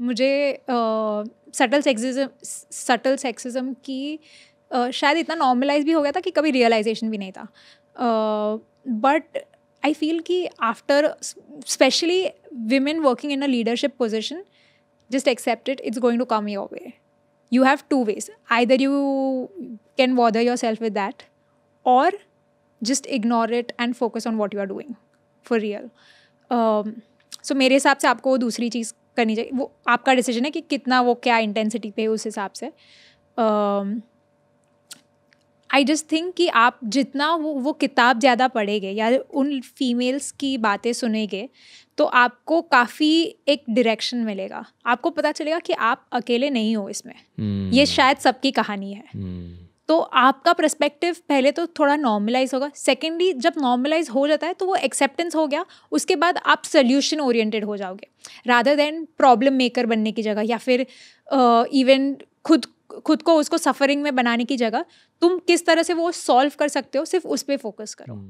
मुझे subtle sexism subtle sexism की uh, शायद इतना नॉर्मलाइज भी हो गया था कि कभी रियलाइजेशन भी नहीं था बट आई फील कि after specially women working in a leadership position just accepted it's going to come your way you have to wage I there you can weather yourself with that और just ignore it and focus on what you are doing for real so मेरे हिसाब से आपको वो दूसरी चीज़ करनी चाहिए वो आपका डिसीजन है कि कितना वो क्या इंटेंसिटी पे उस हिसाब से आई जस्ट थिंक कि आप जितना वो वो किताब ज़्यादा पढ़ेंगे या उन फीमेल्स की बातें सुनेंगे तो आपको काफ़ी एक डायरेक्शन मिलेगा आपको पता चलेगा कि आप अकेले नहीं हो इसमें hmm. ये शायद सबकी कहानी है hmm. तो आपका प्रस्पेक्टिव पहले तो थोड़ा नॉर्मलाइज होगा सेकेंडली जब नॉर्मलाइज हो जाता है तो वो एक्सेप्टेंस हो गया उसके बाद आप सोल्यूशन ओरिएंटेड हो जाओगे रादर देन प्रॉब्लम मेकर बनने की जगह या फिर इवन uh, खुद खुद को उसको सफरिंग में बनाने की जगह तुम किस तरह से वो सॉल्व कर सकते हो सिर्फ उस पर फोकस करो hmm.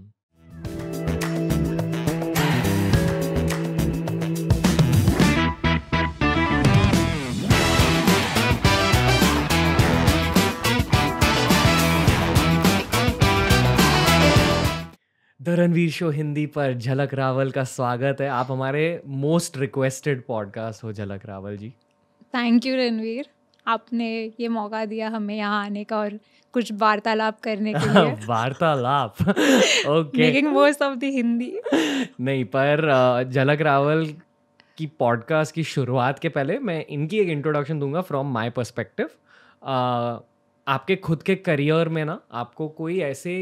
The Ranveer show Hindi पर झलक रावल का स्वागत है आप हमारे मोस्ट रिक्वेस्टेड पॉडकास्ट हो झलक रावल जी थैंक यू रणवीर आपने ये मौका दिया हमें यहाँ आने का और कुछ वार्तालाप करने के लिए वार्तालाप okay making most of the Hindi नहीं पर झलक रावल की पॉडकास्ट की शुरुआत के पहले मैं इनकी एक इंट्रोडक्शन दूंगा फ्रॉम माय पर्सपेक्टिव आपके खुद के करियर में ना आपको कोई ऐसे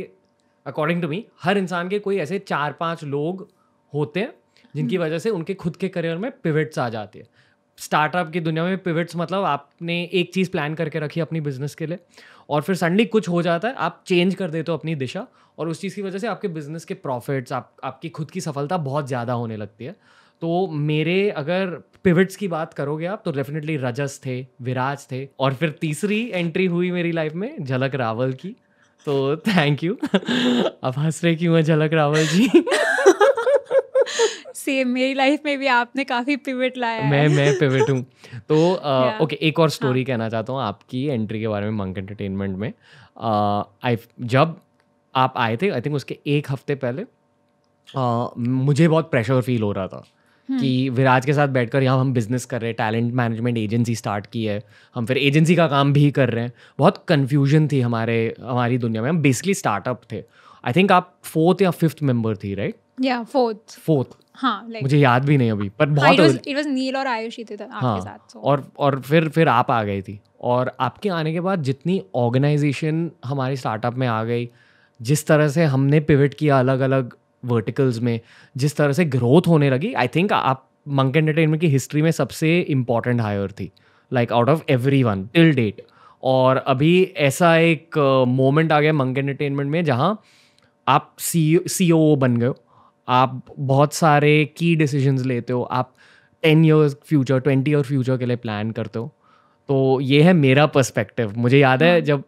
अकॉर्डिंग टू मी हर इंसान के कोई ऐसे चार पांच लोग होते हैं जिनकी हम्म। वजह से उनके खुद के करियर में पिविट्स आ जाते हैं स्टार्टअप की दुनिया में पिविट्स मतलब आपने एक चीज़ प्लान करके रखी अपनी बिजनेस के लिए और फिर सडनली कुछ हो जाता है आप चेंज कर देते हो अपनी दिशा और उस चीज़ की वजह से आपके बिजनेस के प्रॉफिट्स आप आपकी खुद की सफलता बहुत ज़्यादा होने लगती है तो मेरे अगर पिविट्स की बात करोगे आप तो डेफिनेटली रजस थे विराज थे और फिर तीसरी एंट्री हुई मेरी लाइफ में झलक रावल की तो थैंक यू अब हंस रहे क्यों है झलक रावल जी सेम मेरी लाइफ में भी आपने काफ़ी पिवट लाया मैं मैं पिवट हूँ तो ओके uh, एक और स्टोरी हाँ। कहना चाहता हूँ आपकी एंट्री के बारे में मंक एंटरटेनमेंट में आई uh, जब आप आए थे आई थिंक उसके एक हफ्ते पहले uh, मुझे बहुत प्रेशर फील हो रहा था कि हम्म। विराज के साथ बैठकर यहाँ हम बिजनेस कर रहे हैं टैलेंट मैनेजमेंट एजेंसी स्टार्ट की है हम फिर एजेंसी का काम भी कर रहे हैं बहुत कन्फ्यूजन थी हमारे हमारी दुनिया में हम बेसिकली स्टार्टअप थे आई थिंक आप फोर्थ या फिफ्थ मेंबर थी राइट या फोर्थ फोर्थ हाँ like, मुझे याद भी नहीं अभी पर हाँ, बहुत इट वाज नील और आयुष ही थे हाँ, साथ so. और और फिर फिर आप आ गई थी और आपके आने के बाद जितनी ऑर्गेनाइजेशन हमारे स्टार्टअप में आ गई जिस तरह से हमने पिवट किया अलग अलग वर्टिकल्स में जिस तरह से ग्रोथ होने लगी आई थिंक आप मंक एंटरटेनमेंट की हिस्ट्री में सबसे इम्पॉर्टेंट हायर थी like out of every one till date और अभी ऐसा एक मोमेंट uh, आ गया मंक एंटरटेनमेंट में जहाँ आप सी ओ e e बन गए हो आप बहुत सारे की डिसीजंस लेते हो आप ten years future twenty year future के लिए प्लान करते हो तो ये है मेरा पर्सपेक्टिव मुझे याद है हाँ। जब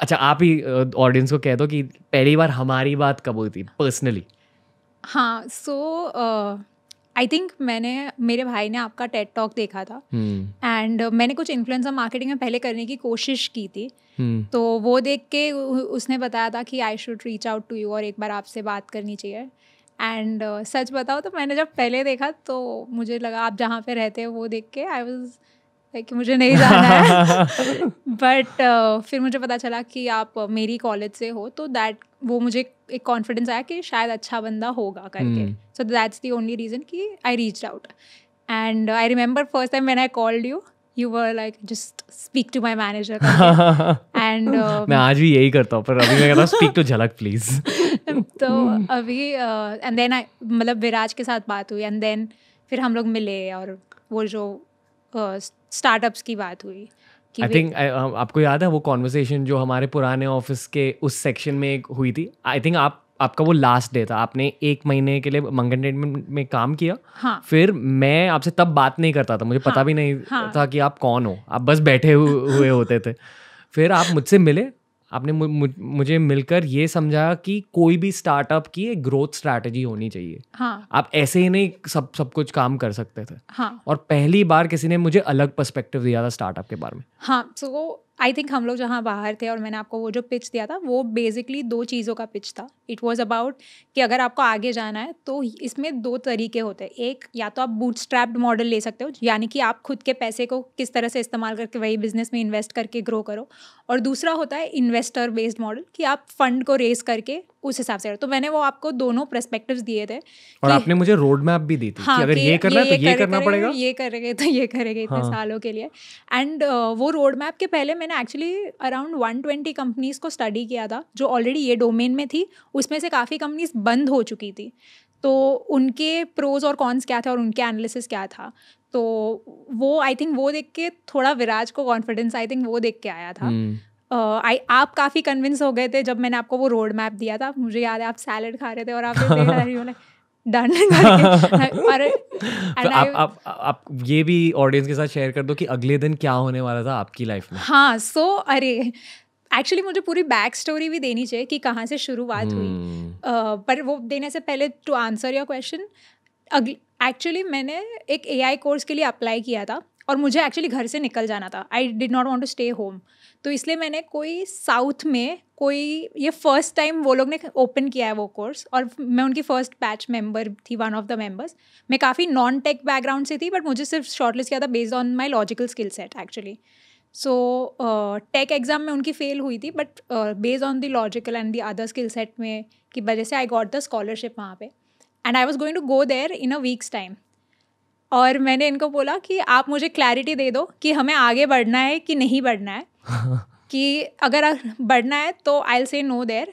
अच्छा आप ही ऑडियंस uh, को कह दो कि पहली बार हमारी बात कब हुई थी पर्सनली हाँ सो आई थिंक मैंने मेरे भाई ने आपका टेट टॉक देखा था एंड हम्म। hmm. मैंने कुछ इन्फ्लुएंसर मार्केटिंग में पहले करने की कोशिश की थी hmm. तो वो देख के उसने बताया था कि I should reach out to you और एक बार आपसे बात करनी चाहिए एंड uh, सच बताओ तो मैंने जब पहले देखा तो मुझे लगा आप जहाँ पे रहते हो वो देख के आई वॉज કે કે મુજે નહીં જના બટ ફિર મુજે પતા ચલા કે આપ મેરી કોલેજ સે હો તો ધેટ વો મુજે એક કોન્ફિડન્સ આયા કે શાયદ અચ્છા બંદા હોગા કરકે so that's the only reason કી I reached out and I remember first time when I called you you were like just speak to my manager and મે આજ ભી યહી કરતા હું પર અબી મે કહા સ્પીક ટુ ઝલક પ્લીઝ તો અબી એન્ડ ધેન આ મતલબ વિરાજ કે સાથ બાત હુઈ એન્ડ ધેન ફિર હમ લોગ મિલે ઓર વો જો स्टार्टअप्स की बात हुई आई थिंक um, आपको याद है वो कॉन्वर्सेशन जो हमारे पुराने ऑफिस के उस सेक्शन में एक हुई थी आई थिंक आप आपका वो लास्ट डे था आपने एक महीने के लिए मंगन में, में काम किया हाँ. फिर मैं आपसे तब बात नहीं करता था मुझे हाँ. पता भी नहीं हाँ. था कि आप कौन हो आप बस बैठे हुए होते थे फिर आप मुझसे मिले आपने मुझे मिलकर ये समझाया कि कोई भी स्टार्टअप की एक ग्रोथ स्ट्रैटेजी होनी चाहिए हाँ आप ऐसे ही नहीं सब सब कुछ काम कर सकते थे हाँ और पहली बार किसी ने मुझे अलग पर्सपेक्टिव दिया था स्टार्टअप के बारे में हाँ सो so, आई थिंक हम लोग जहाँ बाहर थे और मैंने आपको वो जो पिच दिया था वो बेसिकली दो चीज़ों का पिच था इट वॉज़ अबाउट कि अगर आपको आगे जाना है तो इसमें दो तरीके होते हैं एक या तो आप बूट स्ट्रैप्ड मॉडल ले सकते हो यानी कि आप खुद के पैसे को किस तरह से इस्तेमाल करके वही बिजनेस में इन्वेस्ट करके ग्रो करो और दूसरा होता है इन्वेस्टर बेस्ड मॉडल कि आप फंड को रेज करके उस हिसाब से तो मैंने वो आपको दोनों परस्पेक्टिव दिए थे और आपने मुझे रोड मैप भी दी थी हाँ, कि अगर कि ये ये करना ये, तो ये करना पड़ेगा ये करेंगे तो ये करेंगे इतने हाँ. सालों के लिए एंड uh, वो रोड मैप के पहले मैंने एक्चुअली अराउंड 120 कंपनीज को स्टडी किया था जो ऑलरेडी ये डोमेन में थी उसमें से काफ़ी कंपनीज बंद हो चुकी थी तो उनके प्रोज और कॉन्स क्या थे और उनके एनालिसिस क्या था तो वो आई थिंक वो देख के थोड़ा विराज को कॉन्फिडेंस आई थिंक वो देख के आया था hmm. आई आप काफ़ी कन्विंस हो गए थे जब मैंने आपको वो रोड मैप दिया था मुझे याद है आप सैलड खा रहे थे और आप डन आप, आप, आप ये भी ऑडियंस के साथ शेयर कर दो कि अगले दिन क्या होने वाला था आपकी लाइफ में हाँ सो so, अरे एक्चुअली मुझे पूरी बैक स्टोरी भी देनी चाहिए कि कहाँ से शुरुआत hmm. हुई uh, पर वो देने से पहले to answer your question actually मैंने एक एआई कोर्स के लिए अप्लाई किया था और मुझे एक्चुअली घर से निकल जाना था I did not want to stay home तो इसलिए मैंने कोई साउथ में कोई ये फर्स्ट टाइम वो लोग ने ओपन किया है वो कोर्स और मैं उनकी फर्स्ट बैच मेंबर थी वन ऑफ द मेंबर्स मैं काफ़ी नॉन टेक बैकग्राउंड से थी बट मुझे सिर्फ शॉर्टलिस्ट किया था based on my logical skill set actually so tech exam में उनकी फेल हुई थी but based on the logical and the other skill set में की वजह से आई गॉट द स्कॉलरशिप वहाँ पे and I was going to go there in a weeks time और मैंने इनको बोला कि आप मुझे क्लैरिटी दे दो कि हमें आगे बढ़ना है कि नहीं बढ़ना है कि अगर बढ़ना है तो I say no there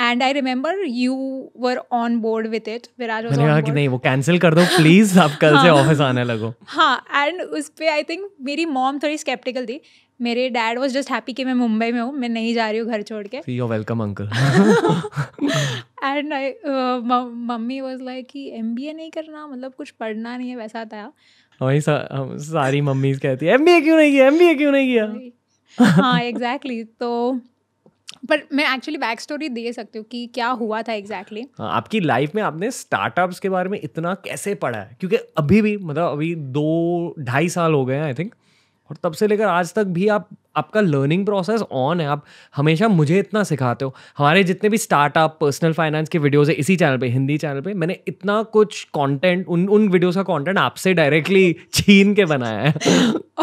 and I remember you were on board with it Viraj मैंने कहा कि नहीं वो कैंसिल कर दो प्लीज आप कल से ऑफिस हाँ. आने लगो हाँ एंड उस पर आई थिंक मेरी मॉम थोड़ी स्केप्टिकल थी मेरे डैड वॉज जस्ट हैप्पी कि मैं मुंबई में हूँ मैं नहीं जा रही हूँ घर छोड़ के यू वेलकम अंकल एंड मम्मी वॉज लाइक कि एम बी ए नहीं करना मतलब कुछ पढ़ना नहीं है वैसा आता है वही सा, सारी मम्मीज कहती है एम बी ए क्यों नहीं किया एम बी ए क्यों नहीं किया हाँ एग्जैक्टली तो पर मैं एक्चुअली बैक स्टोरी दे सकती हूँ कि क्या हुआ था एग्जैक्टली exactly. हाँ, आपकी लाइफ में आपने स्टार्टअप्स के बारे में इतना कैसे पढ़ा है क्योंकि अभी भी मतलब अभी दो ढाई साल हो गए हैं आई थिंक और तब से लेकर आज तक भी आप आपका लर्निंग प्रोसेस ऑन है आप हमेशा मुझे इतना सिखाते हो हमारे जितने भी स्टार्टअप पर्सनल फाइनेंस के वीडियोस है इसी चैनल पे हिंदी चैनल पे मैंने इतना कुछ कंटेंट उन उन वीडियोस का कंटेंट आपसे डायरेक्टली छीन के बनाया है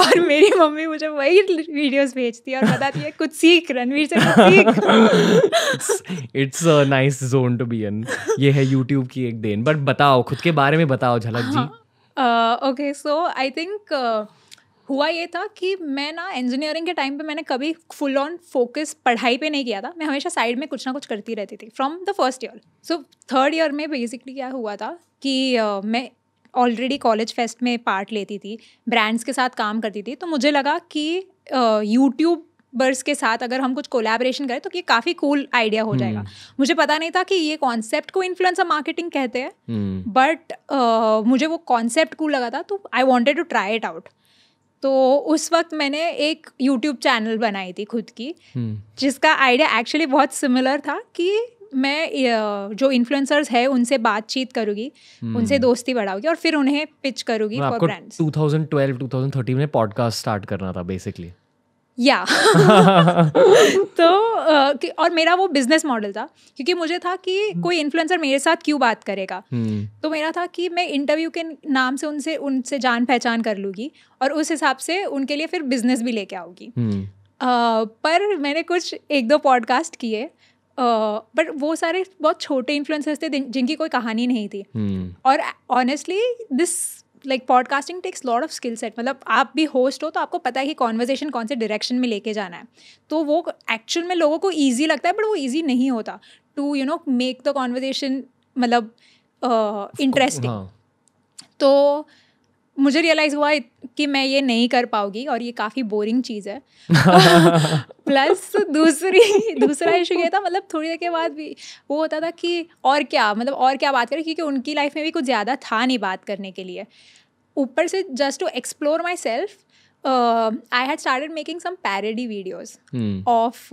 और मेरी मम्मी मुझे वही वीडियोस भेजती है और बताती है कुछ सीख रणवीर से it's a nice zone to be in ये है यूट्यूब की एक देन बट बताओ खुद के बारे में बताओ झलक जी ओके सो आई थिंक हुआ ये था कि मैं ना इंजीनियरिंग के टाइम पे मैंने कभी फुल ऑन फोकस पढ़ाई पे नहीं किया था मैं हमेशा साइड में कुछ ना कुछ करती रहती थी from the first year so third year में बेसिकली क्या हुआ था कि uh, मैं ऑलरेडी कॉलेज फेस्ट में पार्ट लेती थी ब्रांड्स के साथ काम करती थी तो मुझे लगा कि यूट्यूब uh, बर्स के साथ अगर हम कुछ कोलैबोरेशन करें तो ये काफ़ी कूल आइडिया हो जाएगा हम्म। मुझे पता नहीं था कि ये कॉन्सेप्ट को इन्फ्लुएंसर मार्केटिंग कहते हैं बट hmm. uh, मुझे वो कॉन्सेप्ट कूल cool लगा था तो I wanted to try it out तो उस वक्त मैंने एक यूट्यूब चैनल बनाई थी खुद की हम्म। जिसका आइडिया एक्चुअली बहुत सिमिलर था कि मैं जो इन्फ्लुएंसर्स है उनसे बातचीत करूंगी हम्म। उनसे दोस्ती बढ़ाऊंगी और फिर उन्हें पिच करूंगी फॉर ब्रांड्स 2012 2013 में पॉडकास्ट स्टार्ट करना था बेसिकली या तो और मेरा वो बिजनेस मॉडल था क्योंकि मुझे था कि hmm. कोई इन्फ्लुएंसर मेरे साथ क्यों बात करेगा hmm. तो मेरा था कि मैं इंटरव्यू के नाम से उनसे उनसे जान पहचान कर लूँगी और उस हिसाब से उनके लिए फिर बिजनेस भी लेके आऊँगी hmm. पर मैंने कुछ एक दो पॉडकास्ट किए बट वो सारे बहुत छोटे इन्फ्लुएंसर्स थे जिनकी कोई कहानी नहीं थी और honestly this like podcasting takes lot of skill set मतलब आप भी होस्ट हो तो आपको पता है कि कॉन्वर्जेशन कौन से डायरेक्शन में लेके जाना है तो वो एक्चुअल में लोगों को ईजी लगता है बट वो ईजी नहीं होता to you know make the conversation मतलब इंटरेस्टिंग uh, हाँ। तो मुझे रियलाइज़ हुआ कि मैं ये नहीं कर पाऊंगी और ये काफ़ी बोरिंग चीज़ है प्लस दूसरी दूसरा इशू ये था मतलब थोड़ी देर के बाद भी वो होता था कि और क्या मतलब और क्या बात करें क्योंकि उनकी लाइफ में भी कुछ ज़्यादा था नहीं बात करने के लिए ऊपर से just to explore myself I had started making some parody videos of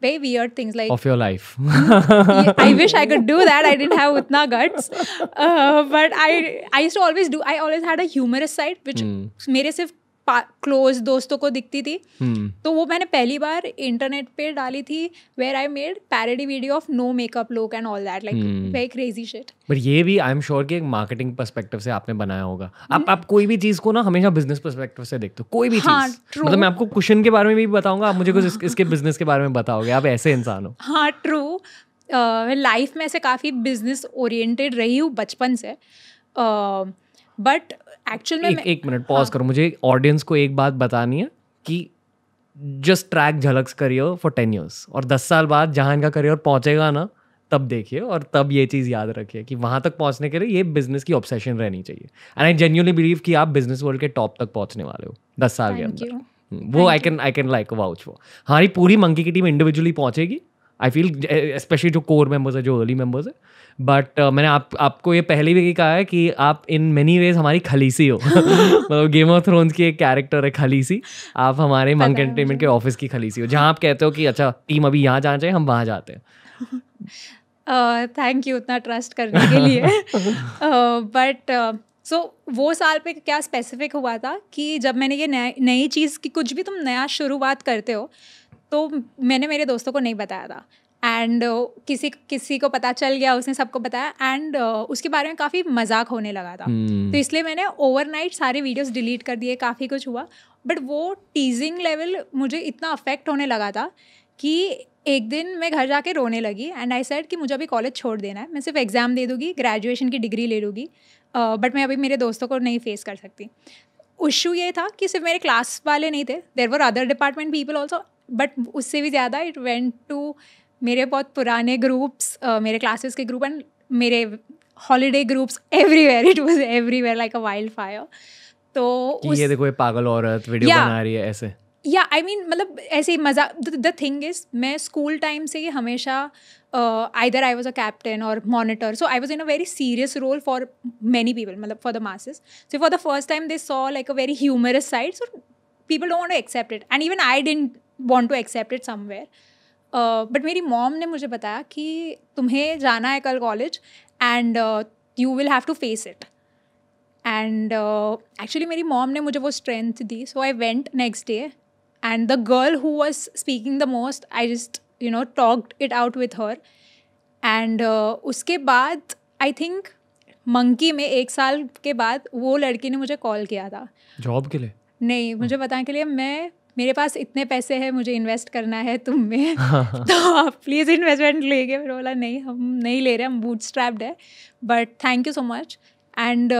very weird things like of your life i wish i could do that i didn't have utna guts uh, but i i used to always do i always had a humorous side which mm. mere sirf close दोस्तों को दिखती थी hmm. तो वो मैंने पहली बार internet पे डाली थी where I made parody video of no makeup look and all that like very crazy shit but ये भी आई एम श्योर कि एक मार्केटिंग परस्पेक्टिव से आपने बनाया होगा hmm. आप हम्म। आप कोई भी चीज को ना हमेशा बिजनेस परस्पेक्टिव से देखते हो कोई भी हाँ, चीज मतलब मैं आपको क्वेश्चन के बारे में भी बताऊंगा आप मुझे कुछ इस, इसके बिजनेस के बारे में बताओगे आप ऐसे इंसान हो हाँ ट्रू लाइफ में ऐसे काफ़ी बिजनेस ओरिएंटेड रही हूँ बचपन से बट uh, एक्चुअल में एक, मिनट पॉज हाँ। करो मुझे ऑडियंस को एक बात बतानी है कि जस्ट ट्रैक झलक्स करियो फॉर टेन ईयर्स और दस साल बाद जहाँ इनका करियर पहुँचेगा ना तब देखिए और तब ये चीज़ याद रखिए कि वहाँ तक पहुँचने के लिए ये बिजनेस की ऑब्सेशन रहनी चाहिए एंड आई जेन्यूनली बिलीव कि आप बिजनेस वर्ल्ड के टॉप तक पहुँचने वाले हो दस साल के अंदर हम्म, वो I can I can like vouch वो हमारी पूरी मंकी की टीम इंडिविजुअली पहुँचेगी आई फील स्पेशली जो कोर मेम्बर्स है जो अर्ली मेम्बर्स है बट uh, मैंने आप आपको ये पहले भी कहा है कि आप इन मेनी वेज हमारी खलीसी हो मतलब गेम ऑफ थ्रोन्स की एक कैरेक्टर है खलीसी आप हमारे मंक एंटरटेनमेंट के ऑफिस की खलीसी हो जहाँ आप कहते हो कि अच्छा टीम अभी यहाँ जाना चाहिए हम वहाँ जाते हैं थैंक यू uh, उतना ट्रस्ट करने के लिए but uh, so uh, so, वो साल पे क्या स्पेसिफिक हुआ था कि जब मैंने ये नई चीज़ की कुछ भी तुम नया शुरुआत करते हो तो मैंने मेरे दोस्तों को नहीं बताया था एंड uh, किसी किसी को पता चल गया उसने सबको बताया एंड uh, उसके बारे में काफ़ी मजाक होने लगा था hmm. तो इसलिए मैंने ओवरनाइट सारे वीडियोस डिलीट कर दिए काफ़ी कुछ हुआ बट वो टीजिंग लेवल मुझे इतना अफेक्ट होने लगा था कि एक दिन मैं घर जाके रोने लगी एंड आई सेड कि मुझे अभी कॉलेज छोड़ देना है मैं सिर्फ एग्ज़ाम दे दूँगी ग्रेजुएशन की डिग्री ले लूँगी बट uh, मैं अभी मेरे दोस्तों को नहीं फेस कर सकती इशू ये था कि सिर्फ मेरे क्लास वाले नहीं थे there were other department people also but उससे भी ज़्यादा इट वेंट टू मेरे बहुत पुराने ग्रुप्स uh, मेरे क्लासेस के ग्रुप एंड मेरे holiday groups everywhere it was everywhere like a wildfire तो ये देखो ये पागल औरत वीडियो yeah. बना रही है ऐसे या आई मीन मतलब ऐसे मजा द थिंग इज मैं स्कूल टाइम से ही हमेशा either I was a captain और monitor so I was in a very serious role for many people मतलब for the masses so for the first time they saw like a very humorous side so people don't want accept it and even I didn't want to accept it somewhere but मेरी mom ने मुझे बताया कि तुम्हें जाना है कल college and you will have to face it and actually मेरी मॉम ने मुझे वो स्ट्रेंथ दी so I went next day and the girl who was speaking the most I just you know talked it out with her and उसके बाद I think monkey में एक साल के बाद वो लड़की ने मुझे कॉल किया था जॉब के लिए नहीं मुझे बताने के लिए मैं मेरे पास इतने पैसे हैं मुझे इन्वेस्ट करना है तुम में तो आप प्लीज़ इन्वेस्टमेंट लेंगे मैंने बोला नहीं हम नहीं ले रहे हम बूट स्ट्रैप्ड है but thank you so much and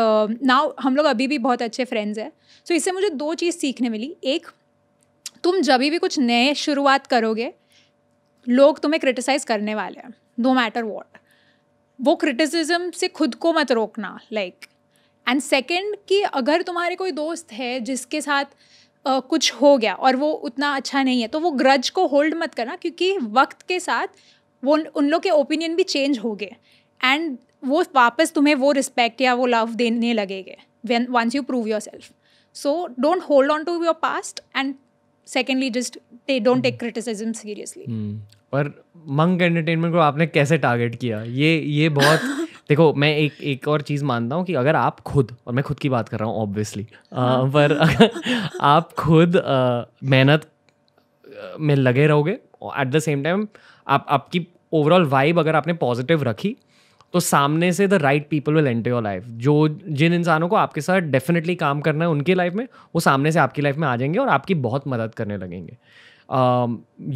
now हम लोग अभी भी बहुत अच्छे फ्रेंड्स हैं सो so, इससे मुझे दो चीज़ सीखने मिली एक तुम जब भी कुछ नए शुरुआत करोगे लोग तुम्हें क्रिटिसाइज करने वाले हैं नो मैटर वॉट वो क्रिटिसिज्म से खुद को मत रोकना लाइक एंड सेकेंड कि अगर तुम्हारे कोई दोस्त है जिसके साथ आ, कुछ हो गया और वो उतना अच्छा नहीं है तो वो ग्रज को होल्ड मत करना क्योंकि वक्त के साथ वो उन लोग के ओपिनियन भी चेंज हो गए एंड वो वापस तुम्हें वो रिस्पेक्ट या वो लव देने लगेगे when once you prove yourself so don't hold on to your past and secondly just don't take criticism seriously पर मंग एंटरटेनमेंट को आपने कैसे टारगेट किया ये ये बहुत देखो मैं एक एक और चीज़ मानता हूँ कि अगर आप खुद और मैं खुद की बात कर रहा हूँ ऑब्वियसली हाँ। पर आप खुद मेहनत में लगे रहोगे और एट द सेम टाइम आप आपकी ओवरऑल वाइब अगर आपने पॉजिटिव रखी तो सामने से the right people will enter your life जो जिन इंसानों को आपके साथ डेफिनेटली काम करना है उनकी लाइफ में वो सामने से आपकी लाइफ में आ जाएंगे और आपकी बहुत मदद करने लगेंगे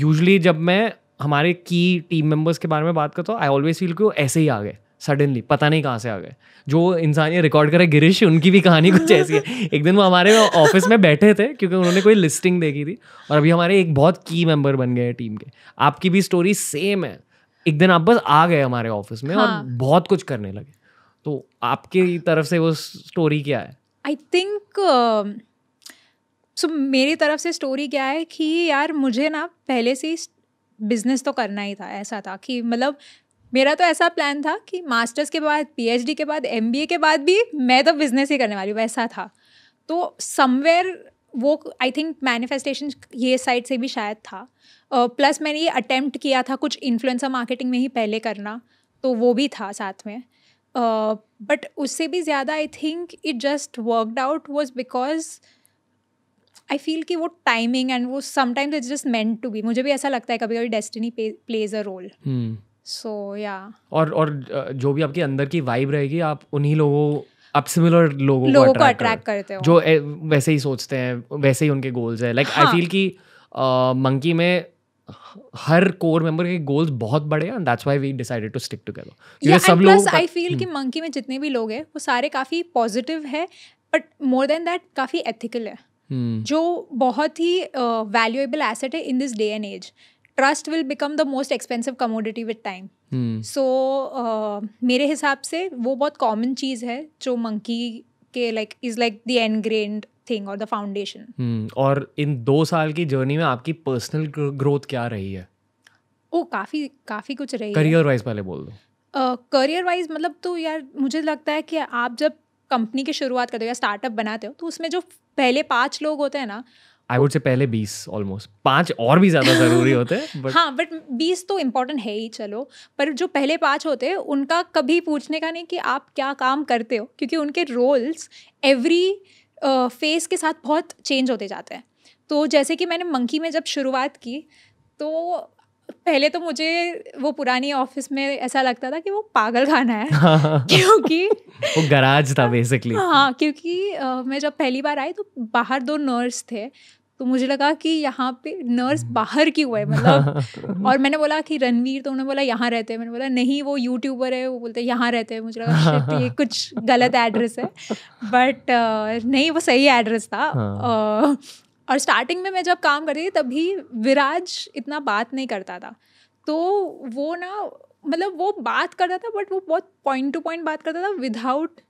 यूजली uh, जब मैं हमारे की टीम मेम्बर्स के बारे में बात करता हूँ आई ऑलवेज फील कि वो ऐसे ही आ गए सडनली पता नहीं कहाँ से आ गए जो इंसान ये रिकॉर्ड करे गिरीश उनकी भी कहानी कुछ ऐसी है एक दिन वो हमारे ऑफिस में बैठे थे क्योंकि उन्होंने कोई लिस्टिंग देखी थी और अभी हमारे एक बहुत की मेंबर बन गए हैं टीम के आपकी भी स्टोरी सेम है एक दिन आप बस आ गए हमारे ऑफिस में और हाँ। बहुत कुछ करने लगे तो आपकी तरफ से वो स्टोरी क्या है आई थिंक सो मेरी तरफ से स्टोरी क्या है कि यार मुझे ना पहले से बिजनेस तो करना ही था ऐसा था कि मतलब मेरा तो ऐसा प्लान था कि मास्टर्स के बाद पीएचडी के बाद एमबीए के बाद भी मैं तो बिज़नेस ही करने वाली हूँ वैसा था तो समवेयर वो आई थिंक मैनिफेस्टेशन ये साइड से भी शायद था प्लस uh, मैंने ये अटैम्प्ट किया था कुछ इन्फ्लुएंसर मार्केटिंग में ही पहले करना तो वो भी था साथ में बट uh, उससे भी ज़्यादा I think it just worked out was because I feel कि वो टाइमिंग एंड वो sometimes it's just meant to be मुझे भी ऐसा लगता है कभी कभी destiny plays a role so या और और जो भी आपके अंदर की वाइब रहेगी आप उन्हीं लोगों आप सिमिलर लोगों, लोगों को अट्रैक्ट करते हो जो ए, वैसे ही सोचते हैं वैसे ही उनके गोल्स है लाइक आई फील कि मंकी में हर कोर मेंबर के गोल्स बहुत बड़े हैं that's why we decided to stick together ये सब लोग आई फील कि मंकी हम्म। में जितने भी लोग हैं वो सारे काफ़ी पॉजिटिव है बट मोर देन दैट काफ़ी एथिकल है जो बहुत ही वैल्यूएबल एसेट है in this day and age trust will become the most expensive commodity with time so hmm. uh, मेरे हिसाब से वो बहुत कॉमन चीज़ है जो मंकी के like is like the ingrained thing और द फाउंडेशन और इन दो साल की जर्नी में आपकी पर्सनल ग्रोथ क्या रही है ओ काफ़ी काफ़ी कुछ रही करियर वाइज पहले बोल दो करियर वाइज मतलब तो यार मुझे लगता है कि आप जब कंपनी की शुरुआत करते हो या स्टार्टअप बनाते हो तो उसमें जो पहले पांच लोग होते हैं ना आई वुड से पहले बीस ऑलमोस्ट पांच और भी ज्यादा जरूरी होते हैं हाँ बट बीस तो इम्पोर्टेंट है ही चलो पर जो पहले पांच होते हैं उनका कभी पूछने का नहीं कि आप क्या काम करते हो क्योंकि उनके रोल्स एवरी फेस के साथ बहुत चेंज होते जाते हैं तो जैसे कि मैंने मंकी में जब शुरुआत की तो पहले तो मुझे वो पुरानी ऑफिस में ऐसा लगता था कि वो पागल खाना है क्योंकि वो गराज था बेसिकली हाँ क्योंकि आ, मैं जब पहली बार आई तो बाहर दो नर्स थे तो मुझे लगा कि यहाँ पे नर्स हम्म। बाहर की हुआ है मतलब तो और मैंने बोला कि रणवीर तो उन्होंने बोला यहाँ रहते हैं मैंने बोला नहीं वो यूट्यूबर है वो बोलते यहाँ रहते हैं मुझे लगा ये कुछ गलत एड्रेस है बट uh, नहीं वो सही एड्रेस था हाँ। uh, और स्टार्टिंग में मैं जब काम करती थी तभी विराज इतना बात नहीं करता था तो वो ना मतलब वो बात करता था बट वो बहुत पॉइंट टू पॉइंट बात करता था without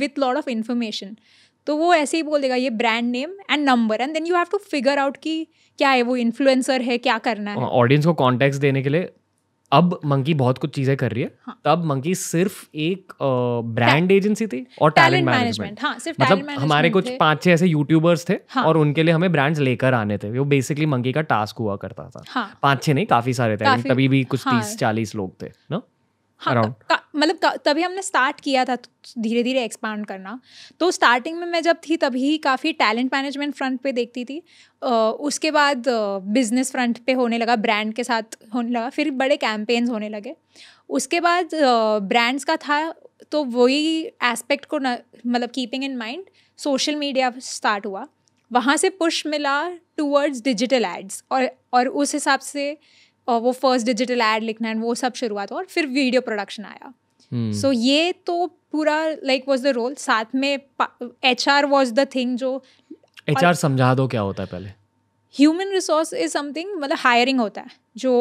with lot of information तो वो ऐसे ही बोल देगा ये brand name and number and then you have to figure out कि क्या है वो इन्फ्लुएंसर है क्या करना है ऑडियंस को कॉन्टेक्ट देने के लिए अब मंकी बहुत कुछ चीजें कर रही है हाँ. तब मंकी सिर्फ एक ब्रांड एजेंसी थी और टैलेंट मैनेजमेंट हाँ, सिर्फ मतलब हमारे कुछ पांच छह ऐसे यूट्यूबर्स थे हाँ. और उनके लिए हमें ब्रांड्स लेकर आने थे वो बेसिकली मंकी का टास्क हुआ करता था हाँ. पांच छह नहीं काफी सारे थे काफी, तभी भी कुछ तीस हाँ. चालीस लोग थे ना हाँ मतलब तभी हमने स्टार्ट किया था धीरे धीरे एक्सपांड करना तो स्टार्टिंग में मैं जब थी तभी काफ़ी टैलेंट मैनेजमेंट फ्रंट पे देखती थी उसके बाद बिजनेस फ्रंट पे होने लगा ब्रांड के साथ होने लगा फिर बड़े कैंपेन्स होने लगे उसके बाद ब्रांड्स का था तो वही एस्पेक्ट को मतलब keeping in mind social media start हुआ वहाँ से पुश मिला टूवर्ड्स डिजिटल एड्स और और उस हिसाब से और वो फर्स्ट डिजिटल एड लिखना एंड वो सब शुरुआत और फिर वीडियो प्रोडक्शन आया सो hmm. ये तो पूरा लाइक वॉज द रोल साथ में H R was the thing जो एच आर समझा दो क्या होता है पहले ह्यूमन रिसोर्स इज समथिंग मतलब हायरिंग होता है जो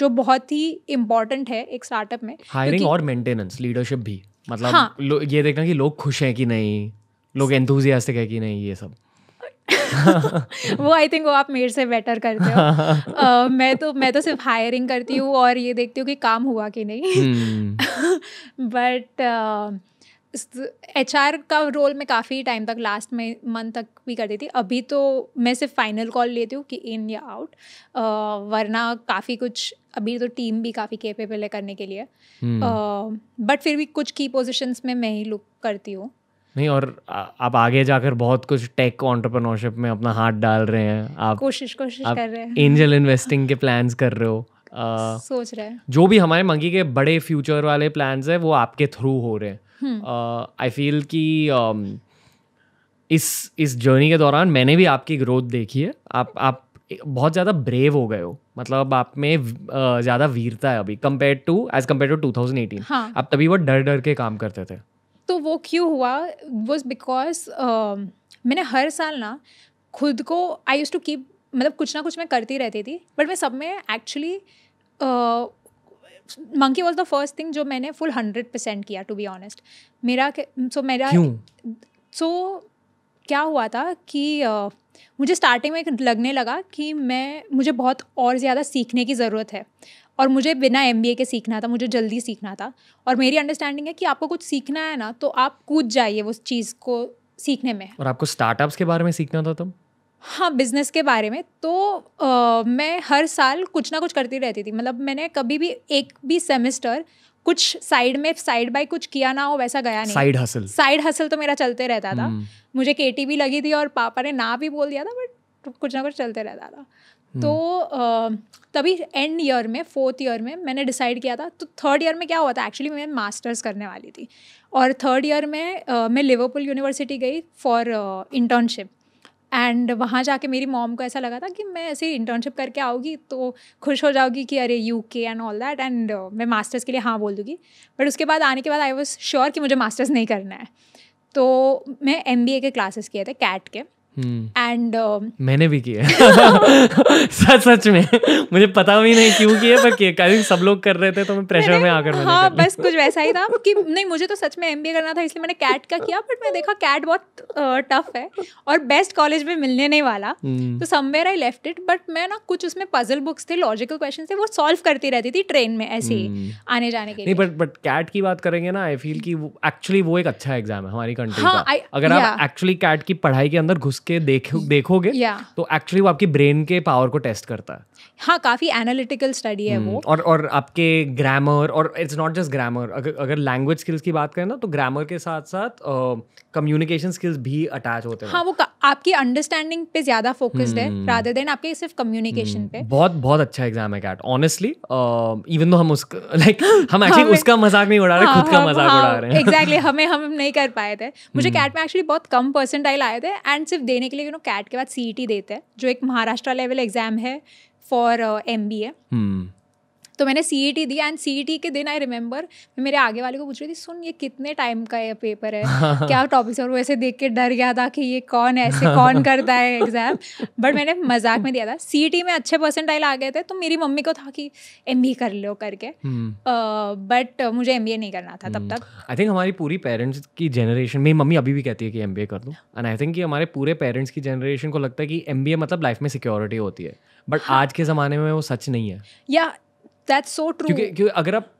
जो बहुत ही इम्पोर्टेंट है एक स्टार्टअप में हायरिंग और मेंटेनेंस लीडरशिप भी मतलब हाँ, ये देखना कि लोग खुश हैं कि नहीं लोग एंथुजियास्टिक है कि नहीं ये सब वो आई थिंक वो आप मेरे से बेटर करते हो uh, मैं तो मैं तो सिर्फ हायरिंग करती हूँ और ये देखती हूँ कि काम हुआ कि नहीं बट एच आर का रोल मैं काफ़ी टाइम तक लास्ट में मंथ तक भी करती थी अभी तो मैं सिर्फ फाइनल कॉल लेती हूँ कि इन या आउट वरना काफ़ी कुछ अभी तो टीम भी काफ़ी केपेबल है करने के लिए बट hmm. uh, फिर भी कुछ की पोजिशंस में मैं ही लुक करती हूँ नहीं और आप आगे जाकर बहुत कुछ टेक ऑन्टरप्रनोरशिप में अपना हाथ डाल रहे हैं आप कोशिश कोशिश आप कर रहे हैं एंजल इन्वेस्टिंग के प्लान्स कर रहे हो आ, सोच रहे हैं जो भी हमारे मंगी के बड़े फ्यूचर वाले प्लान्स हैं वो आपके थ्रू हो रहे हैं हम्म। आई फील कि um, इस इस जर्नी के दौरान मैंने भी आपकी ग्रोथ देखी है आप आप बहुत ज़्यादा ब्रेव हो गए हो मतलब आप में ज़्यादा वीरता है अभी compare to as compare to 2018 हाँ. आप तभी वो डर डर के काम करते थे तो वो क्यों हुआ वॉज बिकॉज um, मैंने हर साल ना खुद को आई यूज़ टू कीप मतलब कुछ ना कुछ मैं करती रहती थी बट मैं सब में actually monkey was the first thing जो मैंने फुल हंड्रेड परसेंट किया टू बी ऑनेस्ट मेरा सो so मेरा सो so, क्या हुआ था कि uh, मुझे स्टार्टिंग में लगने लगा कि मैं मुझे बहुत और ज़्यादा सीखने की ज़रूरत है और मुझे बिना एम के सीखना था मुझे जल्दी सीखना था और मेरी अंडरस्टैंडिंग है कि आपको कुछ सीखना है ना तो आप कूद जाइए उस चीज़ को सीखने में और आपको स्टार्टअप्स के बारे में सीखना था तुम हाँ बिजनेस के बारे में तो आ, मैं हर साल कुछ ना कुछ करती रहती थी मतलब मैंने कभी भी एक भी सेमेस्टर कुछ साइड में साइड बाय कुछ किया ना हो वैसा गया नहीं साइड हसल साइड हसल तो मेरा चलते रहता था हम्म। मुझे केटी भी लगी थी और पापा ने ना भी बोल दिया था बट कुछ ना कुछ चलते रहता था हम्म। तो तभी एंड ईयर में फोर्थ ईयर में मैंने डिसाइड किया था तो थर्ड ईयर में क्या हुआ था एक्चुअली मैं मास्टर्स करने वाली थी और थर्ड ईयर में मैं लिवरपूल यूनिवर्सिटी गई फॉर इंटर्नशिप एंड वहाँ जाके मेरी मॉम को ऐसा लगा था कि मैं ऐसे इंटर्नशिप करके आऊँगी तो खुश हो जाऊँगी कि अरे U K and all that and मैं मास्टर्स के लिए हाँ बोल दूँगी बट उसके बाद आने के बाद आई वॉज श्योर कि मुझे मास्टर्स नहीं करना है तो मैं एम के क्लासेस किए थे कैट के एंड hmm. uh, मैंने भी किया सच सच में मुझे पता भी नहीं क्यों किया पर किया कभी सब लोग कर रहे थे तो मैं प्रेशर में आकर मैंने हाँ बस कुछ वैसा ही था कि नहीं मुझे तो सच में एम करना था इसलिए मैंने कैट का किया बट मैं देखा कैट बहुत टफ uh, है और बेस्ट कॉलेज में मिलने नहीं वाला hmm. तो somewhere I left it but मैं ना कुछ उसमें पजल बुक्स थे लॉजिकल क्वेश्चन थे वो सॉल्व करती रहती थी ट्रेन में ऐसे ही hmm. आने जाने के नहीं बट बट कैट की बात करेंगे ना आई फील की एक्चुअली वो एक अच्छा एग्जाम है हमारी कंट्री हाँ, का अगर आप एक्चुअली कैट की पढ़ाई के अंदर घुस के देखो देखोगे yeah. तो एक्चुअली वो आपकी ब्रेन के पावर को टेस्ट करता है हाँ काफ़ी एनालिटिकल स्टडी है वो हम्म, और और आपके ग्रामर और इट्स नॉट जस्ट ग्रामर अगर अगर लैंग्वेज स्किल्स की बात करें ना तो ग्रामर के साथ साथ कम्युनिकेशन स्किल्स भी अटैच होते हैं हाँ वो आपकी अंडरस्टैंडिंग पे ज़्यादा फोकस्ड है रादर हम्म। देन आपके सिर्फ कम्युनिकेशन हम्म, पे बहुत बहुत अच्छा एग्जाम है कैट ऑनेस्टली इवन दो हम उसका लाइक हम एक्चुअली उसका मजाक नहीं उड़ा रहे हाँ, खुद का मजाक हाँ, उड़ा रहे हैं एग्जैक्टली हमें हम नहीं कर पाए थे मुझे कैट में एक्चुअली बहुत कम परसेंटाइल आए थे एंड सिर्फ देने के लिए यू नो कैट के बाद सी देते हैं जो एक महाराष्ट्र लेवल एग्जाम है for uh, MBA. Hmm. तो मैंने सी दिया एंड सी के दिन आई रिमेंबर मैं मेरे आगे वाले को पूछ रही थी सुन ये कितने टाइम का ये पेपर है क्या टॉपिक्स और वो ऐसे देख के डर गया था कि ये कौन ऐसे कौन करता है एग्जाम बट मैंने मजाक में दिया था सी e में अच्छे परसेंटाइल आ गए थे तो मेरी मम्मी को था कि एम कर लो करके बट हम्म। uh, मुझे एम नहीं करना था तब हम्म। तक आई थिंक हमारी पूरी पेरेंट्स की जनरेशन मेरी मम्मी अभी भी कहती है कि एम कर दो एंड आई थिंक हमारे पूरे पेरेंट्स की जनरेशन को लगता है कि एम मतलब लाइफ में सिक्योरिटी होती है बट हाँ। आज के ज़माने में वो सच नहीं है या yeah, दैट्स सो ट्रू क्योंकि क्योंकि अगर आप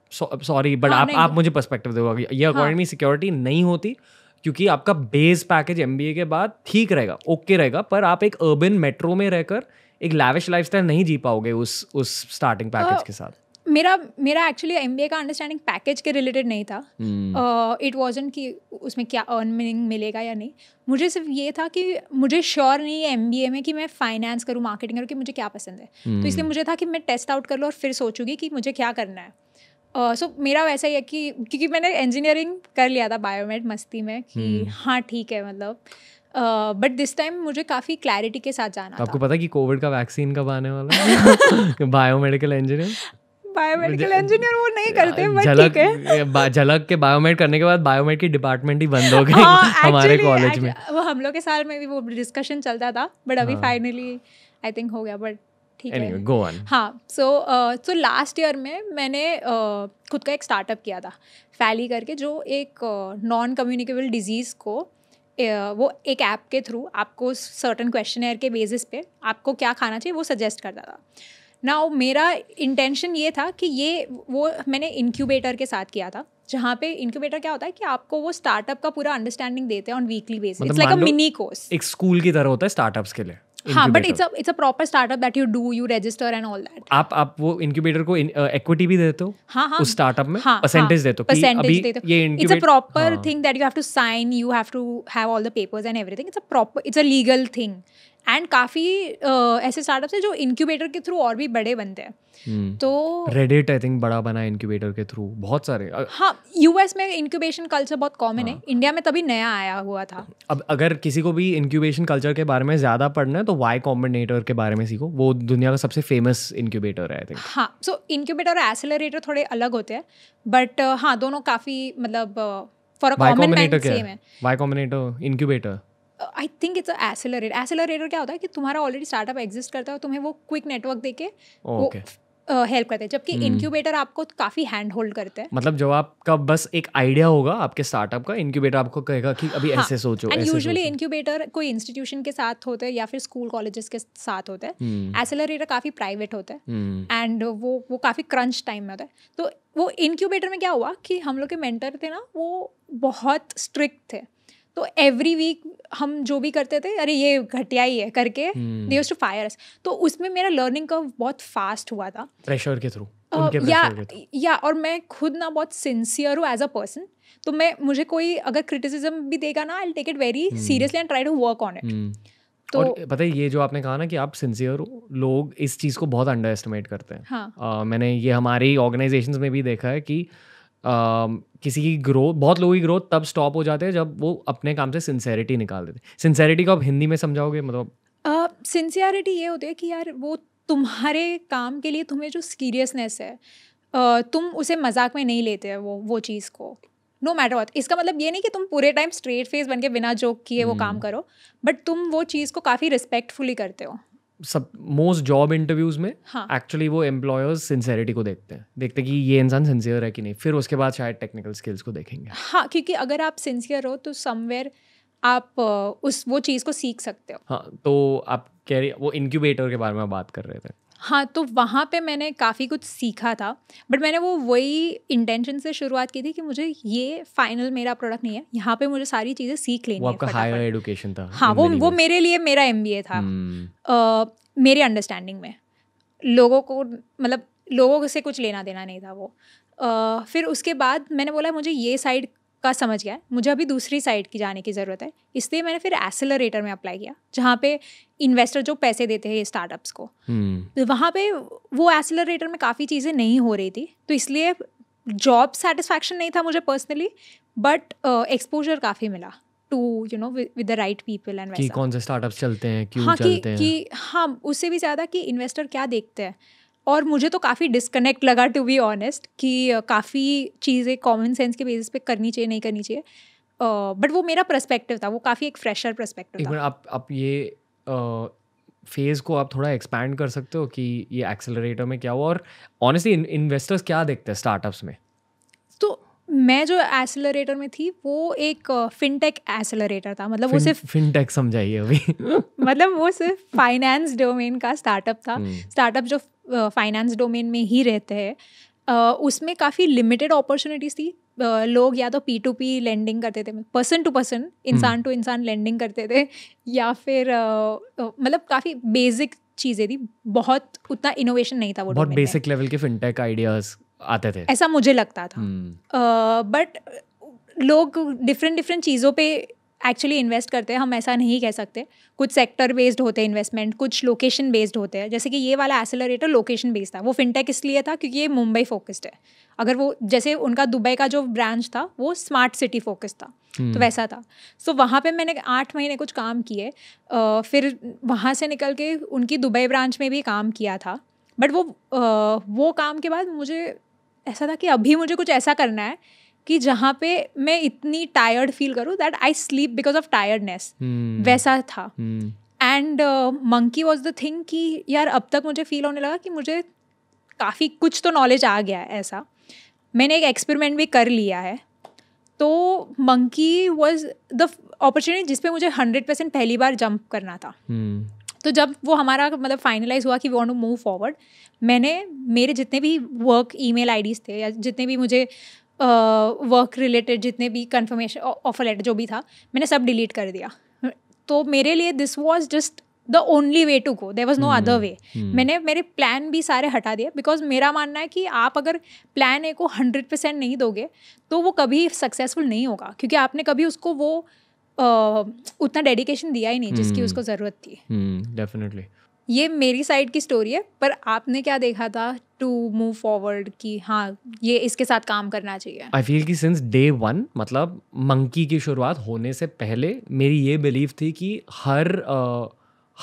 सॉरी बट हाँ, आप आप मुझे पर्सपेक्टिव दोगे ये अकॉर्डिंग हाँ। सिक्योरिटी नहीं होती क्योंकि आपका बेस पैकेज एम के बाद ठीक रहेगा ओके रहेगा पर आप एक अर्बन मेट्रो में रहकर एक लैविश लाइफस्टाइल नहीं जी पाओगे उस उस स्टार्टिंग पैकेज uh, के साथ मेरा मेरा एक्चुअली एम का अंडरस्टैंडिंग पैकेज के रिलेटेड नहीं था इट hmm. वॉजन uh, कि उसमें क्या अर्निंग मिलेगा या नहीं मुझे सिर्फ ये था कि मुझे श्योर नहीं है एम में कि मैं फाइनेंस करूँ मार्केटिंग करूँ कि मुझे क्या पसंद है hmm. तो इसलिए hmm. मुझे था कि मैं टेस्ट आउट कर लूँ और फिर सोचूंगी कि मुझे क्या करना है सो uh, so, मेरा वैसा ही है कि क्योंकि मैंने इंजीनियरिंग कर लिया था बायोमेड मस्ती में कि hmm. हाँ ठीक है मतलब बट दिस टाइम मुझे काफी क्लैरिटी के साथ जाना आपको था। पता कि कोविड का वैक्सीन कब आने वाला है बायोमेडिकल इंजीनियर बायोमेडिकल इंजीनियर वो नहीं करते बट ठीक है झलक के बायोमेड करने के बाद बायोमेड की डिपार्टमेंट ही बंद हो हाँ, गई हमारे कॉलेज में वो हम लोग के साल में भी वो डिस्कशन चलता था बट अभी फाइनली आई थिंक हो गया बट ठीक है गो ऑन हाँ सो सो लास्ट ईयर में मैंने uh, खुद का एक स्टार्टअप किया था फैली करके जो एक नॉन कम्युनिकेबल डिजीज़ को uh, वो एक ऐप के थ्रू आपको सर्टन क्वेश्चन के बेसिस पे आपको क्या खाना चाहिए वो सजेस्ट करता था ना मेरा इंटेंशन ये था कि ये वो मैंने इंक्यूबेटर के साथ किया था जहाँ पे इंक्यूबेटर क्या होता है कि आपको वो स्टार्टअप का पूरा अंडरस्टैंडिंग देते हैं on weekly basis it's like a mini course एक स्कूल की तरह होता है स्टार्टअप्स के लिए हाँ but it's it's a proper startup that you do you register and all that आप आप वो इंक्यूबेटर को इक्विटी uh, भी देते हो हाँ हाँ उस स्टार्टअप में हाँ, परसेंटेज हाँ। देते हो परसेंटेज देते हो it's a proper thing that you have to sign you have to have all the papers and everything it's a proper it's a legal thing and काफ़ी ऐसे स्टार्टअप्स हैं जो इंक्यूबेटर के थ्रू और भी बड़े बनते हैं हम्म। तो रेडिट आई थिंक बड़ा बना इंक्यूबेटर के थ्रू बहुत सारे हाँ यूएस में इंक्यूबेशन कल्चर बहुत कॉमन है इंडिया हाँ। में तभी नया आया हुआ था अब अगर किसी को भी इंक्यूबेशन कल्चर के बारे में ज़्यादा पढ़ना है तो वाई कॉम्बिनेटर के बारे में सीखो वो दुनिया का सबसे फेमस इंक्यूबेटर है आई थिंक हाँ सो इंक्यूबेटर और एसेलरेटर थोड़े अलग होते हैं बट हाँ दोनों काफ़ी मतलब फॉर अ कॉमन सेम है Y Combinator incubator I think it's accelerator accelerator क्या होता है कि तुम्हारा ऑलरेडी स्टार्टअप एग्जिस्ट करता है तुम्हें वो क्विक नेटवर्क दे के हेल्प करते हैं जबकि इंक्यूबेटर hmm. आपको काफ़ी हैंड होल्ड करते हैं मतलब जब आपका बस एक आइडिया होगा आपके स्टार्टअप का इंक्यूबेटर आपको कहेगा कि अभी हाँ, ऐसे सोचो एंड यूजुअली इंक्यूबेटर कोई इंस्टीट्यूशन के साथ होते हैं या फिर स्कूल कॉलेजेस के साथ होते हैं एसेलरेटर काफ़ी प्राइवेट होता है एंड वो वो काफ़ी क्रंच टाइम में होता है तो वो इंक्यूबेटर में क्या हुआ कि हम लोग के मेंटर थे ना वो बहुत स्ट्रिक्ट थे तो एवरी वीक हम जो भी करते थे अरे ये घटिया ही है करके दे टू फायर अस तो उसमें मेरा लर्निंग कर्व बहुत फास्ट हुआ था प्रेशर के थ्रू या या और मैं खुद ना बहुत सिंसियर हूँ एज अ पर्सन तो मैं मुझे कोई अगर क्रिटिसिज्म भी देगा ना I take it very seriously and try to work on it तो और पता है ये जो आपने कहा ना कि आप सिंसियर हो लोग इस चीज़ को बहुत अंडर एस्टिमेट करते हैं हाँ. uh, मैंने ये हमारी ऑर्गेनाइजेशन में भी देखा है कि uh, किसी की ग्रोथ बहुत लोगों की ग्रोथ तब स्टॉप हो जाते हैं जब वो अपने काम से सिंसेरिटी निकाल देते हैं सिंसेरिटी को आप हिंदी में समझाओगे मतलब सिंसियरिटी ये होती है कि यार वो तुम्हारे काम के लिए तुम्हें जो सीरियसनेस है तुम उसे मजाक में नहीं लेते वो वो चीज़ को नो मैटर वॉट इसका मतलब ये नहीं कि तुम पूरे टाइम स्ट्रेट फेस बन के बिना जोक किए वो हम्म। काम करो बट तुम वो चीज़ को काफ़ी रिस्पेक्टफुली करते हो सब मोस्ट जॉब इंटरव्यूज में एक्चुअली हाँ. वो एम्प्लॉयर्स सिंसेरिटी को देखते हैं देखते हैं कि ये इंसान सिंसियर है कि नहीं फिर उसके बाद शायद टेक्निकल स्किल्स को देखेंगे हाँ क्योंकि अगर आप सिंसियर हो तो समवेयर आप उस वो चीज़ को सीख सकते हो हाँ तो आप कह रही वो इनक्यूबेटर के बारे में बात कर रहे थे हाँ तो वहाँ पे मैंने काफ़ी कुछ सीखा था बट मैंने वो वही इंटेंशन से शुरुआत की थी कि मुझे ये फाइनल मेरा प्रोडक्ट नहीं है यहाँ पे मुझे सारी चीज़ें सीख लेनी वो आपका हायर एडुकेशन था हाँ वो वो मेरे लिए मेरा एम था ए था मेरे अंडरस्टैंडिंग में लोगों को मतलब लोगों से कुछ लेना देना नहीं था वो फिर उसके बाद मैंने बोला मुझे ये साइड का समझ गया मुझे अभी दूसरी साइड की जाने की ज़रूरत है इसलिए मैंने फिर एसेलरेटर में अप्लाई किया जहाँ पे इन्वेस्टर जो पैसे देते हैं स्टार्टअप्स को hmm. तो वहाँ पे वो एसेलरेटर में काफ़ी चीज़ें नहीं हो रही थी तो इसलिए जॉब सेटिस्फैक्शन नहीं था मुझे पर्सनली बट एक्सपोजर काफ़ी मिला to you know with the right people and कौन से स्टार्टअप्स चलते हैं क्यों हाँ, चलते कि, हैं कि हाँ उससे भी ज़्यादा कि इन्वेस्टर क्या देखते हैं और मुझे तो काफ़ी डिस्कनेक्ट लगा टू बी ऑनेस्ट कि काफ़ी चीज़ें कॉमन सेंस के बेसिस पे करनी चाहिए नहीं करनी चाहिए बट uh, वो मेरा प्रस्पेक्टिव था वो काफ़ी एक फ्रेशर प्रस्पेक्टिव था आप आप ये फेज को आप थोड़ा एक्सपैंड कर सकते हो कि ये एक्सेलरेटर में क्या हुआ और ऑनेस्टली इन्वेस्टर्स क्या देखते हैं स्टार्टअप्स में तो मैं जो एक्सेलरेटर में थी वो एक फिनटेक uh, था मतलब fin, वो सिर्फ फिनटेक समझाइए अभी मतलब वो सिर्फ फाइनेंस डोमेन का स्टार्टअप था स्टार्टअप hmm. जो फाइनेंस डोमेन में ही रहते हैं उसमें काफ़ी लिमिटेड अपॉर्चुनिटीज़ थी लोग या तो पी टू पी लेंडिंग करते थे पर्सन टू पर्सन इंसान टू हम्म। इंसान लेंडिंग करते थे या फिर मतलब काफ़ी बेसिक चीज़ें थी बहुत उतना इनोवेशन नहीं था वो बहुत बेसिक लेवल के फिनटेक आइडियाज़ आते थे ऐसा मुझे लगता था बट हम्म। लोग डिफरेंट डिफरेंट चीज़ों पर एक्चुअली इन्वेस्ट करते हैं हम ऐसा नहीं कह सकते कुछ सेक्टर बेस्ड होते हैं इन्वेस्टमेंट कुछ लोकेशन बेस्ड होते हैं जैसे कि ये वाला एसेलरेटर लोकेशन बेस्ड था वो फिनटेक इसलिए था क्योंकि ये मुंबई फोकस्ड है अगर वो जैसे उनका दुबई का जो ब्रांच था वो स्मार्ट सिटी फोकस था तो हम्म। वैसा था सो so, वहाँ पे मैंने आठ महीने कुछ काम किए फिर वहाँ से निकल के उनकी दुबई ब्रांच में भी काम किया था बट वो आ, वो काम के बाद मुझे ऐसा था कि अभी मुझे कुछ ऐसा करना है कि जहाँ पे मैं इतनी टायर्ड फील करूँ that I sleep because of tiredness वैसा था and monkey was the thing कि यार अब तक मुझे फील होने लगा कि मुझे काफ़ी कुछ तो नॉलेज आ गया है ऐसा मैंने एक एक्सपेरिमेंट भी कर लिया है तो मंकी वॉज द अपॉर्चुनिटी जिसपे मुझे हंड्रेड परसेंट पहली बार जंप करना था hmm. तो जब वो हमारा मतलब फाइनलाइज हुआ कि we want to move forward मैंने मेरे जितने भी वर्क ईमेल आईडीज थे या जितने भी मुझे वर्क रिलेटेड जितने भी कन्फर्मेशन ऑफर लेटर जो भी था मैंने सब डिलीट कर दिया तो मेरे लिए this was just the only way to go there was no other way मैंने मेरे प्लान भी सारे हटा दिए बिकॉज मेरा मानना है कि आप अगर प्लान ए को हंड्रेड परसेंट नहीं दोगे तो वो कभी सक्सेसफुल नहीं होगा क्योंकि आपने कभी उसको वो uh, उतना डेडिकेशन दिया ही नहीं जिसकी hmm. उसको ज़रूरत थी डेफिनेटली hmm, ये मेरी साइड की स्टोरी है पर आपने क्या देखा था टू मूव फॉरवर्ड कि हाँ ये इसके साथ काम करना चाहिए आई फील कि सिंस डे वन मतलब मंकी की शुरुआत होने से पहले मेरी ये बिलीव थी कि हर uh,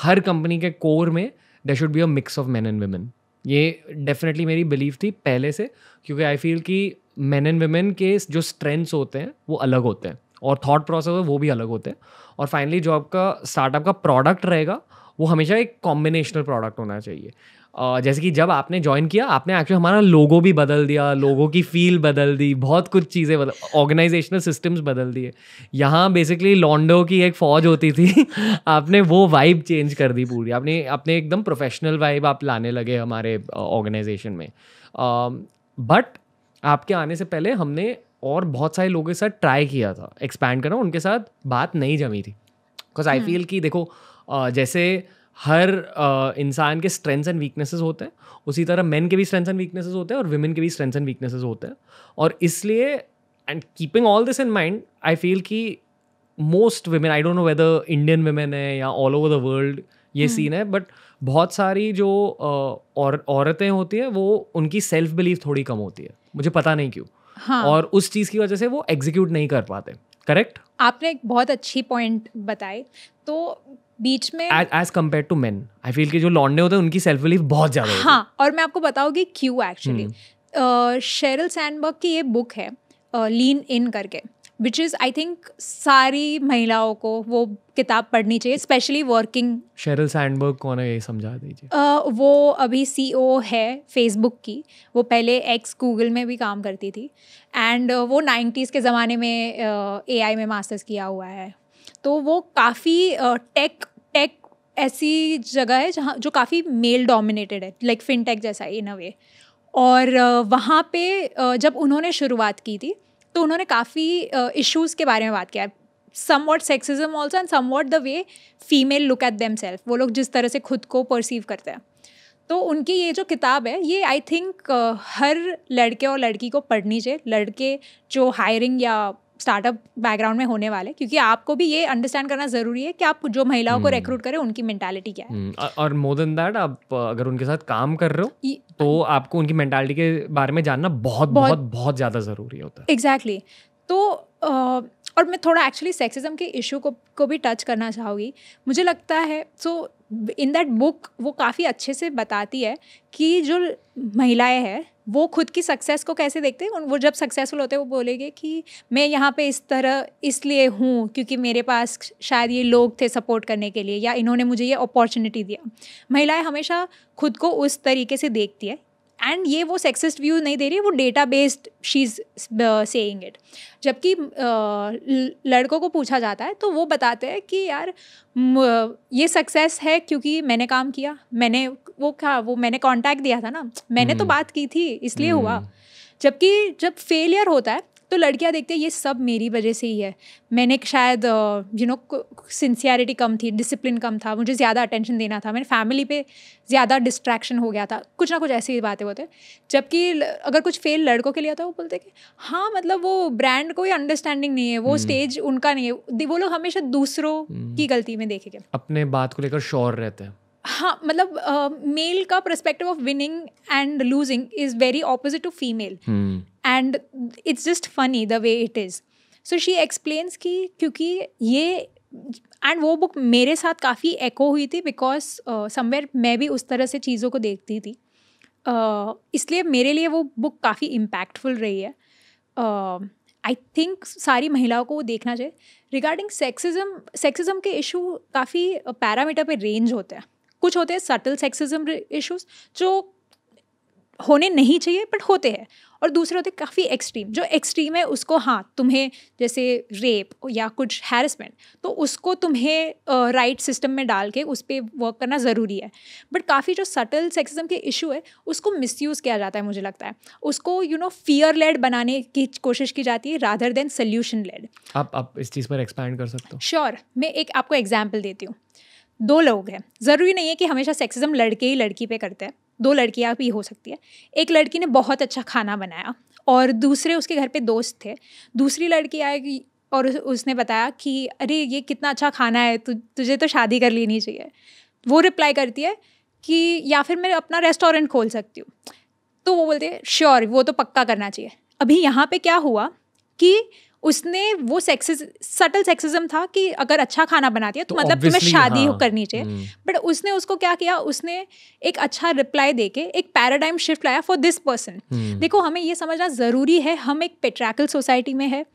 हर कंपनी के कोर में there should be a mix of man and women ये डेफिनेटली मेरी बिलीव थी पहले से क्योंकि आई फील कि मैन एंड वेमेन के जो स्ट्रेंथ्स होते हैं वो अलग होते हैं और थॉट प्रोसेस वो भी अलग होते हैं और फाइनली जो आपका स्टार्टअप का प्रोडक्ट रहेगा वो हमेशा एक कॉम्बिनेशनल प्रोडक्ट होना चाहिए Uh, जैसे कि जब आपने ज्वाइन किया आपने एक्चुअली हमारा लोगो भी बदल दिया लोगों की फील बदल दी बहुत कुछ चीज़ें बदल ऑर्गेनाइजेशनल सिस्टम्स बदल दिए यहाँ बेसिकली लॉन्डो की एक फ़ौज होती थी आपने वो वाइब चेंज कर दी पूरी आपने अपने एकदम प्रोफेशनल वाइब आप लाने लगे हमारे ऑर्गेनाइजेशन में बट uh, आपके आने से पहले हमने और बहुत सारे लोगों के साथ ट्राई किया था एक्सपैंड करना उनके साथ बात नहीं जमी थी बिकॉज आई फील कि देखो जैसे हर इंसान के स्ट्रेंथ्स एंड वीकनेसेस होते हैं उसी तरह मेन के भी स्ट्रेंथ्स एंड वीकनेसेस होते हैं और वुमेन के भी स्ट्रेंथ्स एंड वीकनेसेस होते हैं और इसलिए and keeping all this in mind I feel कि most women I don't know whether Indian women है या ऑल ओवर द वर्ल्ड ये सीन है बट बहुत सारी जो और औरतें होती हैं वो उनकी सेल्फ बिलीव थोड़ी कम होती है मुझे पता नहीं क्यों हाँ. और उस चीज़ की वजह से वो एग्जीक्यूट नहीं कर पाते करेक्ट आपने एक बहुत अच्छी पॉइंट बताई तो बीच में as compare to men I feel कि जो लॉन्डे होते हैं उनकी सेल्फ बिलीफ बहुत ज्यादा हाँ और मैं आपको बताऊंगी क्यों एक्चुअली शेरल सैंडबर्ग की ये बुक है लीन इन करके विच इज़ आई थिंक सारी महिलाओं को वो किताब पढ़नी चाहिए स्पेशली वर्किंग शेरल सैंडबर्ग कौन है ये समझा दीजिए uh, वो अभी ओ e है फेसबुक की वो पहले एक्स गूगल में भी काम करती थी एंड uh, वो नाइन्टीज़ के ज़माने में ए uh, में मास्टर्स किया हुआ है तो वो काफ़ी टेक टेक ऐसी जगह है जहाँ जो काफ़ी मेल डोमिनेटेड है लाइक फिनटेक जैसा इन अ वे और वहाँ पे जब उन्होंने शुरुआत की थी तो उन्होंने काफ़ी इश्यूज़ के बारे में बात किया somewhat sexism also and somewhat the way female look at them self वो लोग जिस तरह से खुद को परसीव करते हैं तो उनकी ये जो किताब है ये आई थिंक हर लड़के और लड़की को पढ़नी चाहिए लड़के जो हायरिंग या स्टार्टअप बैकग्राउंड में होने वाले क्योंकि आपको भी ये अंडरस्टैंड करना जरूरी है कि आप जो महिलाओं को रिक्रूट hmm. करें उनकी मेंटालिटी क्या है hmm. और मोर देन दैट आप अगर उनके साथ काम कर रहे हो तो आपको उनकी मेंटालिटी के बारे में जानना बहुत बहुत बहुत ज़्यादा ज़रूरी होता है एग्जैक्टली तो और मैं थोड़ा एक्चुअली सेक्सिज्म के इशू को को भी टच करना चाहूँगी मुझे लगता है सो इन दैट बुक वो काफ़ी अच्छे से बताती है कि जो महिलाएं हैं वो खुद की सक्सेस को कैसे देखते हैं वो जब सक्सेसफुल होते हैं वो बोलेंगे कि मैं यहाँ पे इस तरह इसलिए हूँ क्योंकि मेरे पास शायद ये लोग थे सपोर्ट करने के लिए या इन्होंने मुझे ये अपॉर्चुनिटी दिया महिलाएं हमेशा खुद को उस तरीके से देखती है एंड ये वो सेक्सिस्ट व्यू नहीं दे रही है वो data based she is saying it जबकि uh, लड़कों को पूछा जाता है तो वो बताते हैं कि यार ये सक्सेस है क्योंकि मैंने काम किया मैंने वो क्या वो मैंने कांटेक्ट दिया था ना मैंने तो हम्म। बात की थी इसलिए हुआ हम्म। जबकि जब फेलियर होता है तो लड़कियाँ देखते हैं ये सब मेरी वजह से ही है मैंने शायद यू नो सिंसियरिटी कम थी डिसिप्लिन कम था मुझे ज़्यादा अटेंशन देना था मैंने फैमिली पे ज़्यादा डिस्ट्रैक्शन हो गया था कुछ ना कुछ ऐसी ही बातें होते जबकि अगर कुछ फेल लड़कों के लिए आता वो बोलते कि हाँ मतलब वो ब्रांड कोई अंडरस्टैंडिंग नहीं है वो स्टेज हम्म। उनका नहीं है वो लोग हमेशा दूसरों हम्म। की गलती में देखेंगे अपने बात को लेकर श्योर रहते हैं हाँ मतलब मेल का perspective of winning and losing is very opposite to female and it's just funny the way it is so she explains की क्योंकि ये एंड वो बुक मेरे साथ काफ़ी एको हुई थी बिकॉज समवेयर मैं भी उस तरह से चीज़ों को देखती थी uh, इसलिए मेरे लिए वो बुक काफ़ी इम्पैक्टफुल रही है आई uh, थिंक सारी महिलाओं को वो देखना चाहिए रिगार्डिंग सेक्सिज्म सेक्सिज्म के इशू काफ़ी पैरामीटर पे रेंज होते हैं कुछ होते हैं सटल सेक्सिज्म इश्यूज जो होने नहीं चाहिए बट होते हैं और दूसरे होते काफ़ी एक्सट्रीम जो एक्सट्रीम है उसको हाँ तुम्हें जैसे रेप या कुछ हैरसमेंट तो उसको तुम्हें राइट सिस्टम में डाल के उस पर वर्क करना ज़रूरी है बट काफ़ी जो सटल सेक्सिज्म के इशू है उसको मिसयूज़ किया जाता है मुझे लगता है उसको यू नो फियर लेड बनाने की कोशिश की जाती है राधर देन सल्यूशन लेड आप आप इस चीज़ पर एक्सपैंड कर सकते हो श्योर sure, मैं एक आपको एग्जाम्पल देती हूँ दो लोग हैं ज़रूरी नहीं है कि हमेशा सेक्सिज्म लड़के ही लड़की पे करते हैं दो लड़कियाँ भी हो सकती है एक लड़की ने बहुत अच्छा खाना बनाया और दूसरे उसके घर पे दोस्त थे दूसरी लड़की आई और उसने बताया कि अरे ये कितना अच्छा खाना है तु, तुझे तो शादी कर लेनी चाहिए वो रिप्लाई करती है कि या फिर मैं अपना रेस्टोरेंट खोल सकती हूँ तो वो बोलते हैं श्योर वो तो पक्का करना चाहिए अभी यहाँ पे क्या हुआ कि उसने वो सेक्सिज सटल सेक्सिज्म था कि अगर अच्छा खाना बनाती है तो, तो मतलब तुम्हें शादी हाँ, करनी चाहिए बट हम्म। उसने उसको क्या किया उसने एक अच्छा रिप्लाई देके एक पैराडाइम शिफ्ट लाया फॉर दिस पर्सन देखो हमें ये समझना ज़रूरी है हम एक पेट्रैकल सोसाइटी में है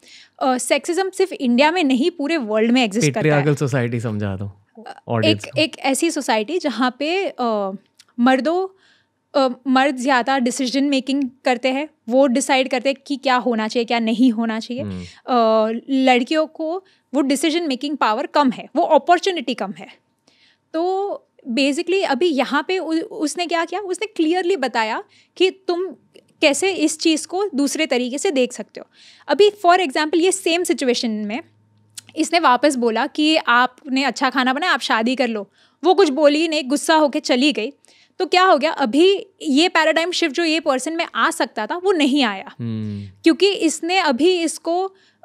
सेक्सिज्म uh, सिर्फ इंडिया में नहीं पूरे वर्ल्ड में एग्जिस्ट करता है सोसाइटी समझा दो तो, एक एक ऐसी सोसाइटी जहाँ पे uh, मर्दों मर्द ज़्यादा डिसीजन मेकिंग करते हैं वो डिसाइड करते हैं कि क्या होना चाहिए क्या नहीं होना चाहिए hmm. लड़कियों को वो डिसीजन मेकिंग पावर कम है वो अपॉर्चुनिटी कम है तो बेसिकली अभी यहाँ पे उसने क्या किया उसने क्लियरली बताया कि तुम कैसे इस चीज़ को दूसरे तरीके से देख सकते हो अभी फॉर एग्ज़ाम्पल ये सेम सिचुएशन में इसने वापस बोला कि आपने अच्छा खाना बनाया आप शादी कर लो वो कुछ बोली नहीं गुस्सा होकर चली गई तो क्या हो गया अभी ये पैराडाइम शिफ्ट जो ये पर्सन में आ सकता था वो नहीं आया hmm. क्योंकि इसने अभी इसको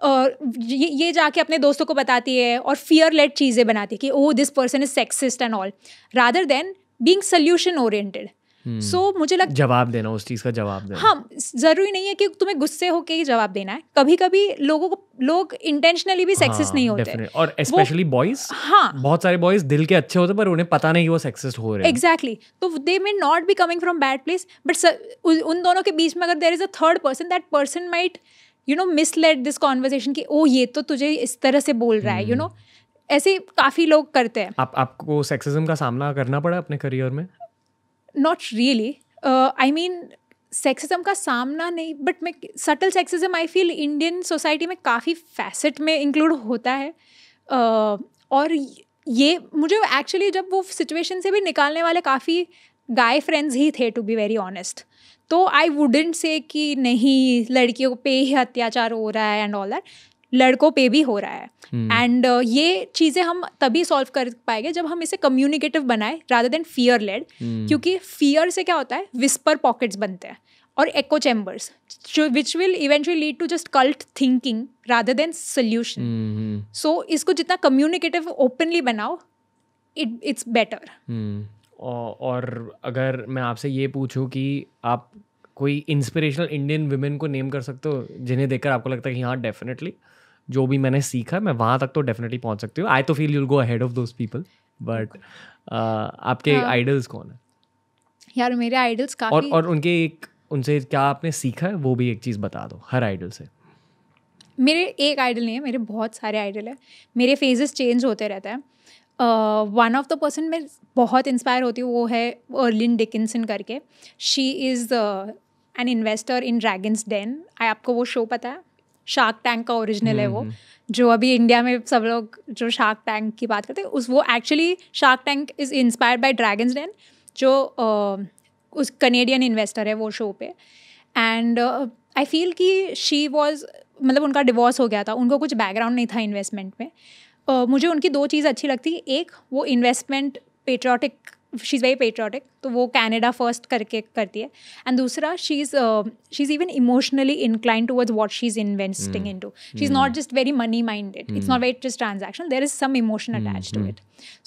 और ये ये जाके अपने दोस्तों को बताती है और फियर लेट चीज़ें बनाती है कि oh this person is sexist and all rather than being solution oriented so hmm. so, मुझे लग जवाब देना उस चीज़ का जवाब देना हाँ ज़रूरी नहीं है कि तुम्हें गुस्से होके ही जवाब देना है कभी कभी लोगों को लोग इंटेंशनली भी सेक्सिस्ट हाँ, नहीं होते और स्पेशली बॉयज हाँ बहुत सारे बॉयज दिल के अच्छे होते पर उन्हें पता नहीं वो सेक्सिस्ट हो रहे एग्जैक्टली exactly. तो they may not be coming from bad place but उन दोनों के बीच में अगर there is a third person that person might you know miss let this conversation की ओ ये तो तुझे इस तरह से बोल रहा है यू नो hmm। ऐसे काफी लोग करते हैं आप आपको सेक्सिज्म का सामना करना पड़ा अपने करियर में not really I mean sexism का सामना नहीं बट मैं subtle sexism I feel Indian society में काफ़ी फैसेट में इंक्लूड होता है uh, और ये मुझे एक्चुअली जब वो सिचुएशन से भी निकालने वाले काफ़ी गाय फ्रेंड्स ही थे टू बी वेरी ऑनेस्ट तो आई वुडेंट से कि नहीं लड़कियों पे ही अत्याचार हो रहा है एंड ऑल दैट लड़कों पे भी हो रहा है एंड हम्म। hmm. uh, ये चीज़ें हम तभी सॉल्व कर पाएंगे जब हम इसे कम्युनिकेटिव बनाए रादर देन फियर लेड क्योंकि फियर से क्या होता है विस्पर पॉकेट्स बनते हैं और echo chambers which will eventually lead to just cult thinking rather than solution so इसको जितना कम्युनिकेटिव ओपनली बनाओ इट इट्स बेटर और अगर मैं आपसे ये पूछूं कि आप कोई इंस्पिरेशनल इंडियन वुमेन को नेम कर सकते हो जिन्हें देखकर आपको लगता है कि हाँ डेफिनेटली जो भी मैंने सीखा मैं वहाँ तक तो डेफिनेटली पहुँच सकती हूँ आई तो feel you'll go ahead of those people but आपके आइडल्स हाँ। कौन है यार मेरे आइडल्स काफी और और उनके एक उनसे क्या आपने सीखा है वो भी एक चीज़ बता दो हर आइडल से मेरे एक आइडल नहीं है मेरे बहुत सारे आइडल है मेरे फेजेस चेंज होते रहते हैं वन ऑफ द पर्सन मैं बहुत इंस्पायर होती हूँ वो है अर्लिन डिकिनसन करके she is an investor in Dragons Den आपको वो शो पता है शार्क टैंक का ओरिजिनल है वो हम्म, हम्म। जो अभी इंडिया में सब लोग जो शार्क टैंक की बात करते हैं उस वो actually Shark Tank is inspired by Dragons Den जो उस कनेडियन इन्वेस्टर है वो शो पे एंड आई फील कि शी वॉज मतलब उनका डिवोर्स हो गया था उनको कुछ बैकग्राउंड नहीं था इन्वेस्टमेंट में uh, मुझे उनकी दो चीज़ अच्छी लगती एक वो investment patriotic she is very patriotic तो वो कैनेडा फर्स्ट करके करती है एंड दूसरा she is she is even emotionally incline towards what she is investing into she is not just very money minded it's not very just transaction there is some emotion attach to it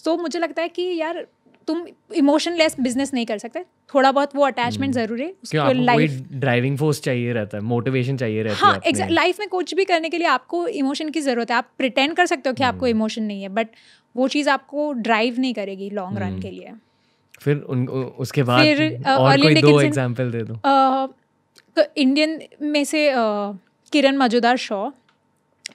so मुझे लगता है कि यार तुम emotionless business नहीं कर सकते थोड़ा बहुत वो अटैचमेंट hmm. जरूरी है उसको लाइफ ड्राइविंग फोर्स चाहिए रहता है मोटिवेशन चाहिए रहता है हाँ एग्जैक्ट लाइफ में कुछ भी करने के लिए आपको इमोशन की जरूरत है आप प्रिटेंड कर सकते हो कि आपको इमोशन hmm. नहीं है बट वो चीज़ आपको ड्राइव नहीं करेगी लॉन्ग रन hmm. के लिए फिर उन उसके बाद फिर, और कोई दो एग्जांपल दे दो इंडियन तो में से किरण मजूदार शॉ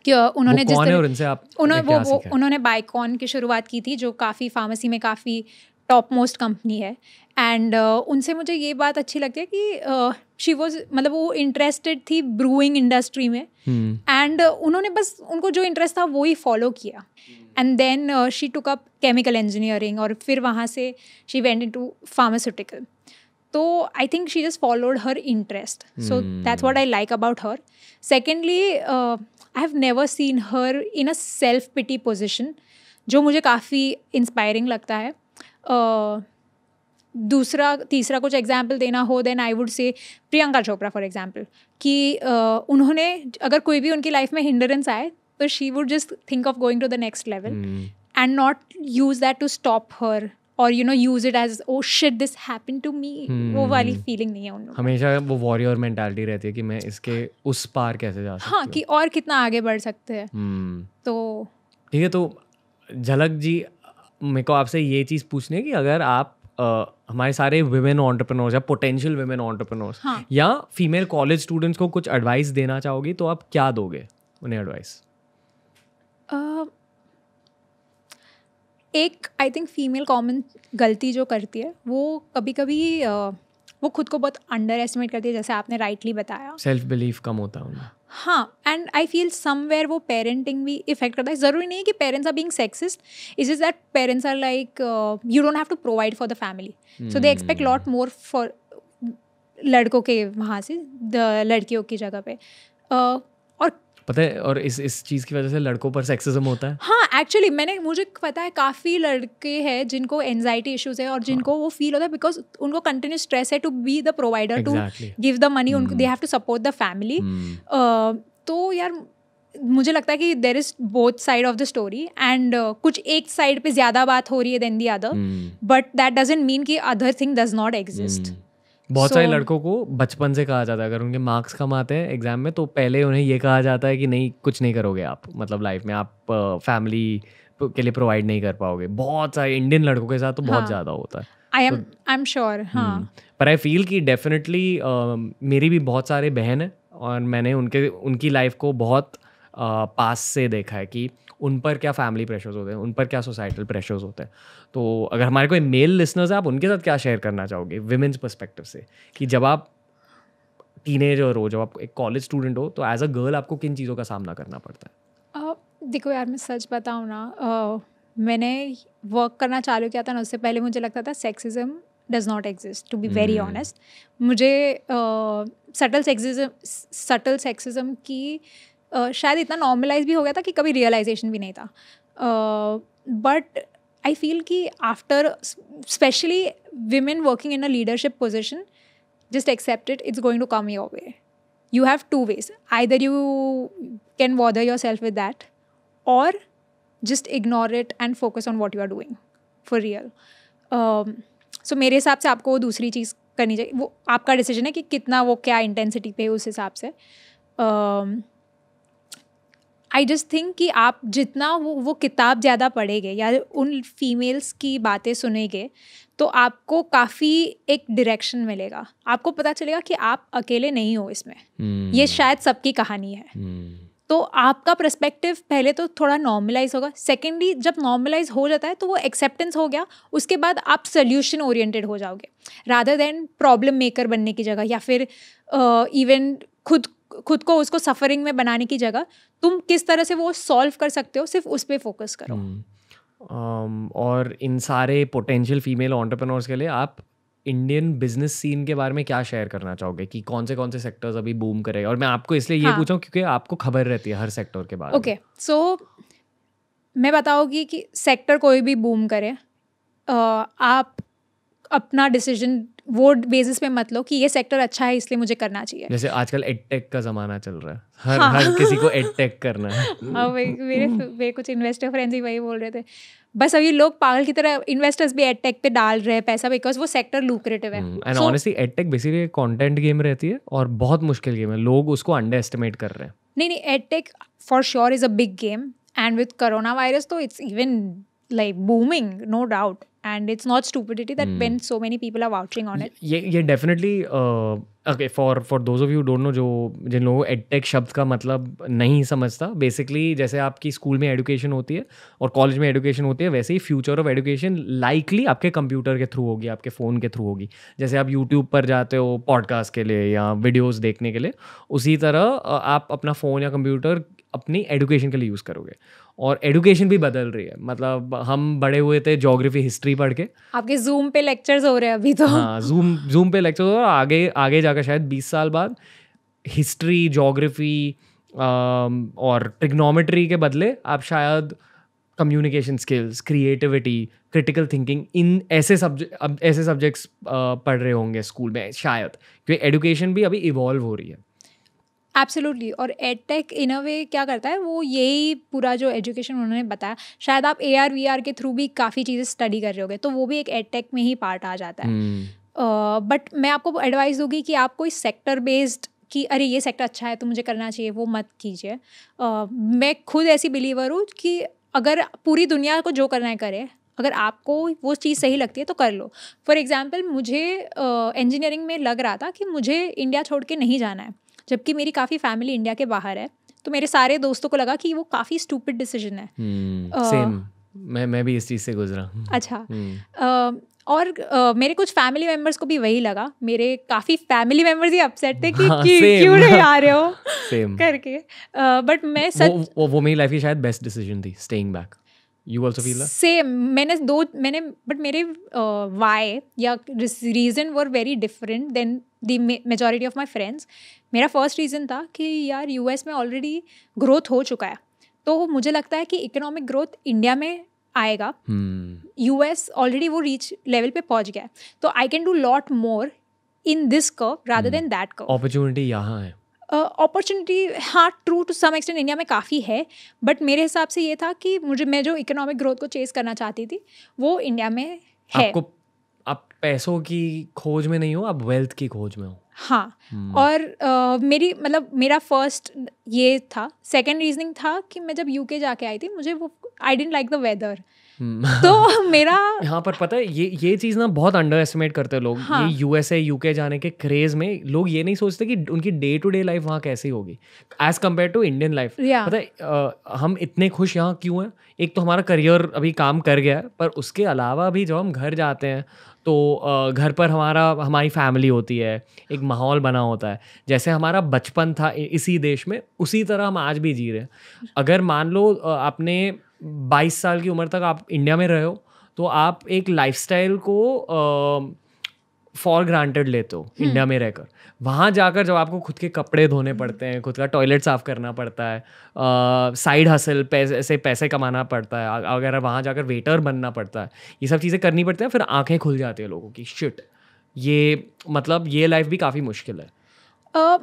उन्होंने जिस तरह उन्होंने वो, वो उन्होंने बाइकॉन की शुरुआत की थी जो काफ़ी फार्मेसी में काफ़ी टॉप मोस्ट कंपनी है एंड uh, उनसे मुझे ये बात अच्छी लगती है कि शी uh, वॉज मतलब वो इंटरेस्टेड थी ब्रूइंग इंडस्ट्री में एंड hmm. uh, उन्होंने बस उनको जो इंटरेस्ट था वो ही फॉलो किया and then she took up chemical engineering और फिर वहाँ से she went into pharmaceutical तो I think she just followed her interest so that's what I like about her secondly I have never seen her in a self pity position जो मुझे काफ़ी inspiring लगता है uh, दूसरा तीसरा कुछ example देना हो then I would say Priyanka Chopra for example कि uh, उन्होंने अगर कोई भी उनकी लाइफ में हिंडरेंस आए but she would just think of going to the next level mm. and not use that to stop her और you know use it as oh shit this happen to me वो वाली feeling नहीं है उन हमेशा वो warrior mentality रहती है कि मैं इसके उस पार कैसे जा हाँ, सकती हाँ कि और कितना आगे बढ़ सकते हैं hmm. तो ठीक है तो झलक जी मेरे को आपसे ये चीज़ पूछनी है कि अगर आप Uh, हमारे सारे वुमेन ऑन्टरप्रनोर्स या पोटेंशियल वुमेन ऑन्टरप्रनोर्स या फीमेल कॉलेज स्टूडेंट्स को कुछ एडवाइस देना चाहोगी तो आप क्या दोगे उन्हें एडवाइस एक आई थिंक फीमेल कॉमन गलती जो करती है वो कभी कभी वो खुद को बहुत अंडर एस्टिमेट करती है जैसे आपने राइटली बताया सेल्फ बिलीफ कम होता है उनमें हाँ एंड आई फील समवेयर वो पेरेंटिंग भी इफेक्ट करता है ज़रूरी नहीं है कि parents are being sexist is is that parents are like you don't have to provide for the family so they expect lot more for लड़कों के वहाँ से लड़कियों की जगह पे पता है और इस इस चीज़ की वजह से लड़कों पर सेक्सिज्म होता है हाँ एक्चुअली मैंने मुझे पता है काफ़ी लड़के हैं जिनको एनजाइटी इश्यूज है और जिनको हाँ. वो फील होता है बिकॉज उनको कंटिन्यू स्ट्रेस है to be the provider to give the money उनको they have to support the family तो यार मुझे लगता है कि there is both side of the story and कुछ एक साइड पे ज्यादा बात हो रही है then the other but that doesn't mean कि other thing does not exist बहुत so, सारे लड़कों को बचपन से कहा जाता है अगर उनके मार्क्स कम आते हैं एग्जाम में तो पहले उन्हें ये कहा जाता है कि नहीं कुछ नहीं करोगे आप मतलब लाइफ में आप फैमिली के लिए प्रोवाइड नहीं कर पाओगे बहुत सारे इंडियन लड़कों के साथ तो बहुत हाँ। ज़्यादा होता है I am I am sure हाँ हम्म, पर आई फील कि डेफिनेटली मेरी भी बहुत सारे बहन हैं और मैंने उनके उनकी लाइफ को बहुत पास से देखा है कि उन पर क्या फैमिली प्रेशर्स होते हैं उन पर क्या सोसाइटल प्रेशर्स होते हैं तो अगर हमारे कोई मेल लिसनर्स हैं आप उनके साथ क्या शेयर करना चाहोगे विमेंस परस्पेक्टिव से कि जब आप टीनेजर हो जब आप एक कॉलेज स्टूडेंट हो तो एज अ गर्ल आपको किन चीज़ों का सामना करना पड़ता है देखो यार मैं सच बताऊँ ना मैंने वर्क करना चालू किया था ना उससे पहले मुझे लगता था sexism does not exist to be very honest मुझे सटल सेक्सिज्म सटल सेक्सिज्म की शायद इतना नॉर्मलाइज भी हो गया था कि कभी रियलाइजेशन भी नहीं था बट आई फील कि after specially women working in a leadership position just accepted it's going to come your way you have to wage I there you can weather yourself with that और just ignore it and focus on what you are doing for real so मेरे हिसाब से आपको वो दूसरी चीज़ करनी चाहिए वो आपका डिसीजन है कि कितना वो क्या इंटेंसिटी पे उस हिसाब से um, आई जस्ट थिंक कि आप जितना वो वो किताब ज़्यादा पढ़ेंगे या उन फीमेल्स की बातें सुनेंगे तो आपको काफ़ी एक डायरेक्शन मिलेगा आपको पता चलेगा कि आप अकेले नहीं हो इसमें hmm. ये शायद सबकी कहानी है hmm. तो आपका प्रस्पेक्टिव पहले तो थोड़ा नॉर्मलाइज होगा सेकेंडली जब नॉर्मलाइज हो जाता है तो वो एक्सेप्टेंस हो गया उसके बाद आप सोल्यूशन ओरिएंटेड हो जाओगे राधर देन प्रॉब्लम मेकर बनने की जगह या फिर इवन uh, खुद खुद को उसको सफरिंग में बनाने की जगह तुम किस तरह से वो सॉल्व कर सकते हो सिर्फ उस पर फोकस करो hmm. um, और इन सारे पोटेंशियल फीमेल ऑन्टरप्रनोर्स के लिए आप इंडियन बिजनेस सीन के बारे में क्या शेयर करना चाहोगे कि कौन से कौन से सेक्टर्स अभी बूम करे और मैं आपको इसलिए हाँ. ये पूछा क्योंकि आपको खबर रहती है हर सेक्टर के बारे ओके सो मैं बताऊँगी कि सेक्टर कोई भी बूम करे आप अपना डिसीजन वो बेसिस पे मत लो कि ये सेक्टर अच्छा है इसलिए मुझे करना चाहिए जैसे आजकल एडटेक का जमाना चल रहा है हर हाँ। हर किसी को एडटेक करना है हाँ भाई मेरे मेरे कुछ इन्वेस्टर फ्रेंड्स भी वही बोल रहे थे बस अभी लोग पागल की तरह इन्वेस्टर्स भी एडटेक पे डाल रहे हैं पैसा बिकॉज वो सेक्टर लुक्रेटिव है and honestly edtech basically content game रहती है और बहुत मुश्किल गेम है लोग उसको अंडर एस्टिमेट कर रहे हैं नहीं नहीं edtech for sure is a big game and with corona virus तो it's even like booming, no doubt. And it's not stupidity that mm. when so many people are vouching on it. yeah yeah definitely uh, okay for for those of you don't know जो जिन लोगों को edtech शब्द का मतलब नहीं समझता basically जैसे आपकी स्कूल में एडुकेशन होती है और कॉलेज में एडुकेशन होती है वैसे ही फ्यूचर ऑफ एडुकेशन लाइकली आपके कंप्यूटर के थ्रू होगी आपके फ़ोन के थ्रू होगी जैसे आप यूट्यूब पर जाते हो पॉडकास्ट के लिए या वीडियोज़ देखने के लिए उसी तरह आप अपना फ़ोन या कंप्यूटर अपनी एडुकेशन के लिए यूज़ करोगे और एडुकेशन भी बदल रही है मतलब हम बड़े हुए थे जोग्राफी हिस्ट्री पढ़ के आपके जूम पे लेक्चर्स हो रहे हैं अभी तो हाँ जूम जूम पे लेक्चर्स हो रहे आगे आगे जाकर शायद बीस साल बाद हिस्ट्री जोग्राफी um, और ट्रिग्नोमेट्री के बदले आप शायद communication skills creativity critical thinking इन ऐसे सब्जेक्ट ऐसे सब्जेक्ट्स uh, पढ़ रहे होंगे स्कूल में शायद क्योंकि एडुकेशन भी अभी इवॉल्व हो रही है एब्सोल्युटली और एडटेक इन अ वे क्या करता है वो यही पूरा जो एजुकेशन उन्होंने बताया शायद आप ए आर वी आर के थ्रू भी काफ़ी चीज़ें स्टडी कर रहे होगे तो वो भी एक एडटेक में ही पार्ट आ जाता है बट hmm. uh, मैं आपको एडवाइस दूंगी कि आप कोई सेक्टर बेस्ड कि अरे ये सेक्टर अच्छा है तो मुझे करना चाहिए वो मत कीजिए uh, मैं खुद ऐसी बिलीवर हूँ कि अगर पूरी दुनिया को जो करना है करे अगर आपको वो चीज़ सही लगती है तो कर लो फॉर एग्ज़ाम्पल मुझे इंजीनियरिंग uh, में लग रहा था कि मुझे इंडिया छोड़ के नहीं जाना है जबकि मेरी काफ़ी फैमिली इंडिया के बाहर है तो मेरे सारे दोस्तों को लगा कि वो काफ़ी स्टूपिड डिसीजन है सेम hmm, मैं मैं भी इस चीज़ से गुजरा अच्छा hmm. और मेरे कुछ फैमिली मेम्बर्स को भी वही लगा मेरे काफ़ी फैमिली मेम्बर्स ही अपसेट थे कि हाँ, क्यों नहीं आ रहे हो सेम करके बट मैं सच वो, वो मेरी लाइफ की शायद बेस्ट डिसीजन थी staying back you also feel same मैंने दो मैंने बट मेरे वाई uh, या reason were very different than the majority of my friends मेरा फर्स्ट रीज़न था कि यार यूएस में ऑलरेडी ग्रोथ हो चुका है तो मुझे लगता है कि इकोनॉमिक ग्रोथ इंडिया में आएगा यूएस hmm. ऑलरेडी वो रीच लेवल पे पहुंच गया है तो I can do lot more in this curve rather than that curve opportunity यहाँ है अपॉर्चुनिटी हाँ true to some extent India में काफ़ी है बट मेरे हिसाब से ये था कि मुझे मैं जो इकोनॉमिक ग्रोथ को चेस करना चाहती थी वो इंडिया में है आपको आप पैसों की खोज में नहीं हो आप वेल्थ की खोज में हो हाँ hmm. और आ, मेरी मतलब मेरा फर्स्ट ये था सेकेंड रीजनिंग था कि मैं जब यूके जाके आई थी मुझे वो I didn't like the weather hmm. तो मेरा यहाँ पर पता है ये ये चीज़ ना बहुत अंडर एस्टिमेट करते हैं लोग हाँ. ये यूएसए यूके जाने के क्रेज में लोग ये नहीं सोचते कि उनकी डे टू डे लाइफ वहाँ कैसी होगी as compare to Indian life पता है आ, हम इतने खुश यहाँ क्यों हैं एक तो हमारा करियर अभी काम कर गया है पर उसके अलावा भी जब हम घर जाते हैं तो घर पर हमारा हमारी फैमिली होती है एक माहौल बना होता है जैसे हमारा बचपन था इसी देश में उसी तरह हम आज भी जी रहे हैं अगर मान लो आपने बाईस साल की उम्र तक आप इंडिया में रहे हो तो आप एक लाइफ को फॉर ग्रांटेड लेते हो हम्म। इंडिया में रहकर वहाँ जाकर जब आपको खुद के कपड़े धोने पड़ते हैं खुद का टॉयलेट साफ करना पड़ता है साइड हसल पैसे से पैसे कमाना पड़ता है अगर वहाँ जाकर वेटर बनना पड़ता है ये सब चीज़ें करनी पड़ती हैं फिर आंखें खुल जाती हैं लोगों की शिट ये मतलब ये लाइफ भी काफ़ी मुश्किल है uh,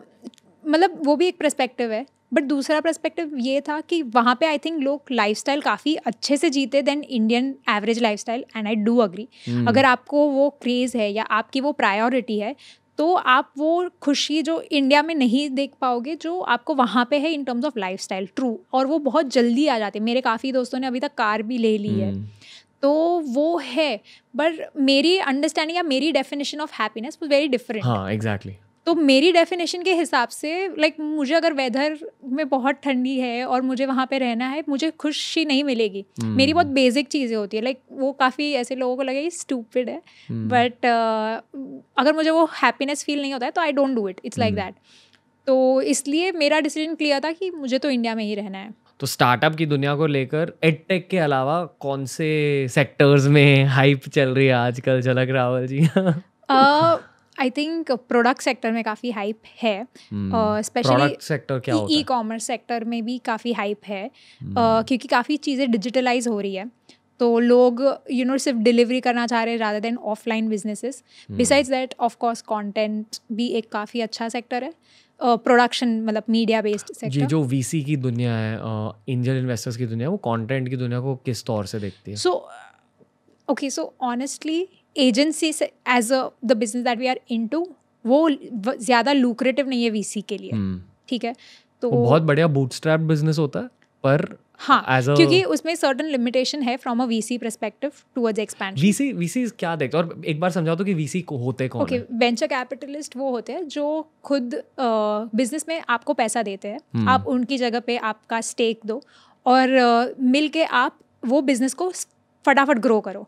मतलब वो भी एक प्रस्पेक्टिव है बट दूसरा परस्पेक्टिव ये था कि वहाँ पे आई थिंक लोग लाइफ काफ़ी अच्छे से जीते then Indian average style and I do agree अगर आपको वो क्रेज़ है या आपकी वो प्रायोरिटी है तो आप वो खुशी जो इंडिया में नहीं देख पाओगे जो आपको वहाँ पे है in terms of lifestyle true और वो बहुत जल्दी आ जाते हैं मेरे काफ़ी दोस्तों ने अभी तक कार भी ले ली है hmm. तो वो है बट मेरी अंडरस्टैंडिंग या मेरी definition of happiness was very different हाँ एग्जैक्टली तो मेरी डेफिनेशन के हिसाब से लाइक like, मुझे अगर वेदर में बहुत ठंडी है और मुझे वहाँ पे रहना है मुझे खुशी नहीं मिलेगी hmm. मेरी बहुत बेसिक चीज़ें होती है लाइक like, वो काफ़ी ऐसे लोगों को लगे स्टूपिड है बट hmm. uh, अगर मुझे वो हैप्पीनेस फील नहीं होता है तो I don't do it it's like that तो इसलिए मेरा डिसीजन क्लियर था कि मुझे तो इंडिया में ही रहना है तो स्टार्टअप की दुनिया को लेकर एडटेक के अलावा कौन से सेक्टर्स में हाइप चल रही है आजकल Jhalak Rawal ji uh, I think product sector में काफ़ी हाइप है स्पेशली hmm. सेक्टर क्या ई कॉमर्स सेक्टर में भी काफ़ी हाइप है hmm. uh, क्योंकि काफ़ी चीज़ें डिजिटलाइज हो रही है तो लोग यू you नो know, सिर्फ डिलीवरी करना चाह रहे हैं rather than offline businesses besides that of course content भी एक काफ़ी अच्छा सेक्टर है प्रोडक्शन मतलब मीडिया बेस्ड सेक्टर जी जो वीसी की दुनिया है एंजल uh, इन्वेस्टर्स की दुनिया वो कंटेंट की दुनिया को किस तौर से देखती है so okay so honestly agency से as a the business that we are in वो ज़्यादा लूक्रेटिव नहीं है वीसी के लिए hmm. ठीक है तो बहुत बढ़िया बूटस्ट्रैप बिजनेस होता है पर हाँ a, क्योंकि उसमें सर्टन लिमिटेशन है from a VC perspective towards expansion VC VC क्या देखते और एक बार समझाओ तो कि वीसी को होते कौन ओके वेंचर कैपिटलिस्ट वो होते हैं जो खुद बिजनेस uh, में आपको पैसा देते हैं hmm. आप उनकी जगह पे आपका स्टेक दो और uh, मिलके आप वो बिजनेस को फटाफट ग्रो करो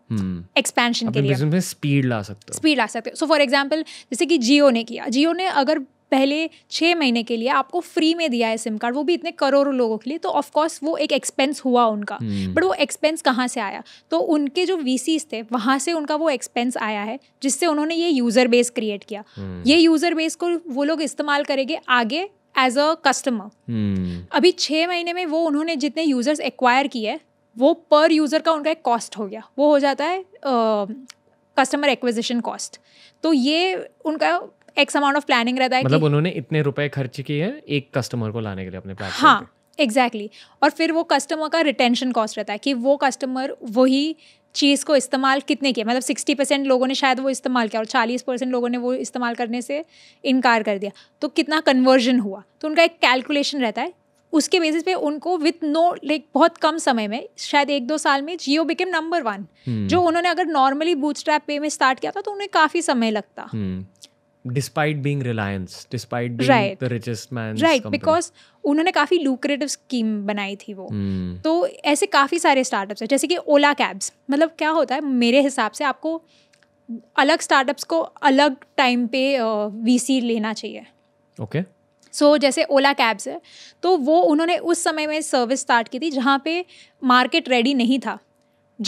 एक्सपेंशन हम्म। के लिए स्पीड ला सकते हो स्पीड ला सकते हो सो फॉर एग्जाम्पल जैसे कि जियो ने किया जियो ने अगर पहले छः महीने के लिए आपको फ्री में दिया है सिम कार्ड वो भी इतने करोड़ों लोगों के लिए तो ऑफकोर्स वो एक एक्सपेंस हुआ उनका बट हम्म। वो एक्सपेंस कहाँ से आया तो उनके जो वी थे वहाँ से उनका वो एक्सपेंस आया है जिससे उन्होंने ये यूज़र बेस क्रिएट किया हम्म। ये यूज़र बेस को वो लोग इस्तेमाल करेंगे आगे एज अ कस्टमर अभी छः महीने में वो उन्होंने जितने यूज़र्स एक्वायर किए वो पर यूज़र का उनका एक कॉस्ट हो गया वो हो जाता है कस्टमर एक्विजिशन कॉस्ट तो ये उनका एक्स अमाउंट ऑफ प्लानिंग रहता है मतलब उन्होंने इतने रुपए खर्च किए हैं एक कस्टमर को लाने के लिए अपने हाँ एग्जैक्टली exactly. और फिर वो कस्टमर का रिटेंशन कॉस्ट रहता है कि वो कस्टमर वही चीज़ को इस्तेमाल कितने किया मतलब सिक्सटी परसेंट लोगों ने शायद वो इस्तेमाल किया और चालीस परसेंट लोगों ने वो इस्तेमाल करने से इनकार कर दिया तो कितना कन्वर्जन हुआ तो उनका एक कैलकुलेशन रहता है उसके बेसिस पे उनको विथ नो लाइक बहुत कम समय में शायद एक दो साल में जियो बिकेम नंबर वन जो उन्होंने अगर नॉर्मली बूटस्ट्रैप पे में स्टार्ट किया था तो उन्हें काफ़ी समय लगता despite being Reliance despite right richest man right because उन्होंने काफ़ी लूक्रेटिव स्कीम बनाई थी वो hmm. तो ऐसे काफ़ी सारे स्टार्टअप्स है जैसे कि ओला कैब्स मतलब क्या होता है मेरे हिसाब से आपको अलग स्टार्टअप्स को अलग टाइम पे वीसी लेना चाहिए ओके okay. सो so, जैसे ओला कैब्स है तो वो उन्होंने उस समय में सर्विस स्टार्ट की थी जहाँ पे मार्केट रेडी नहीं था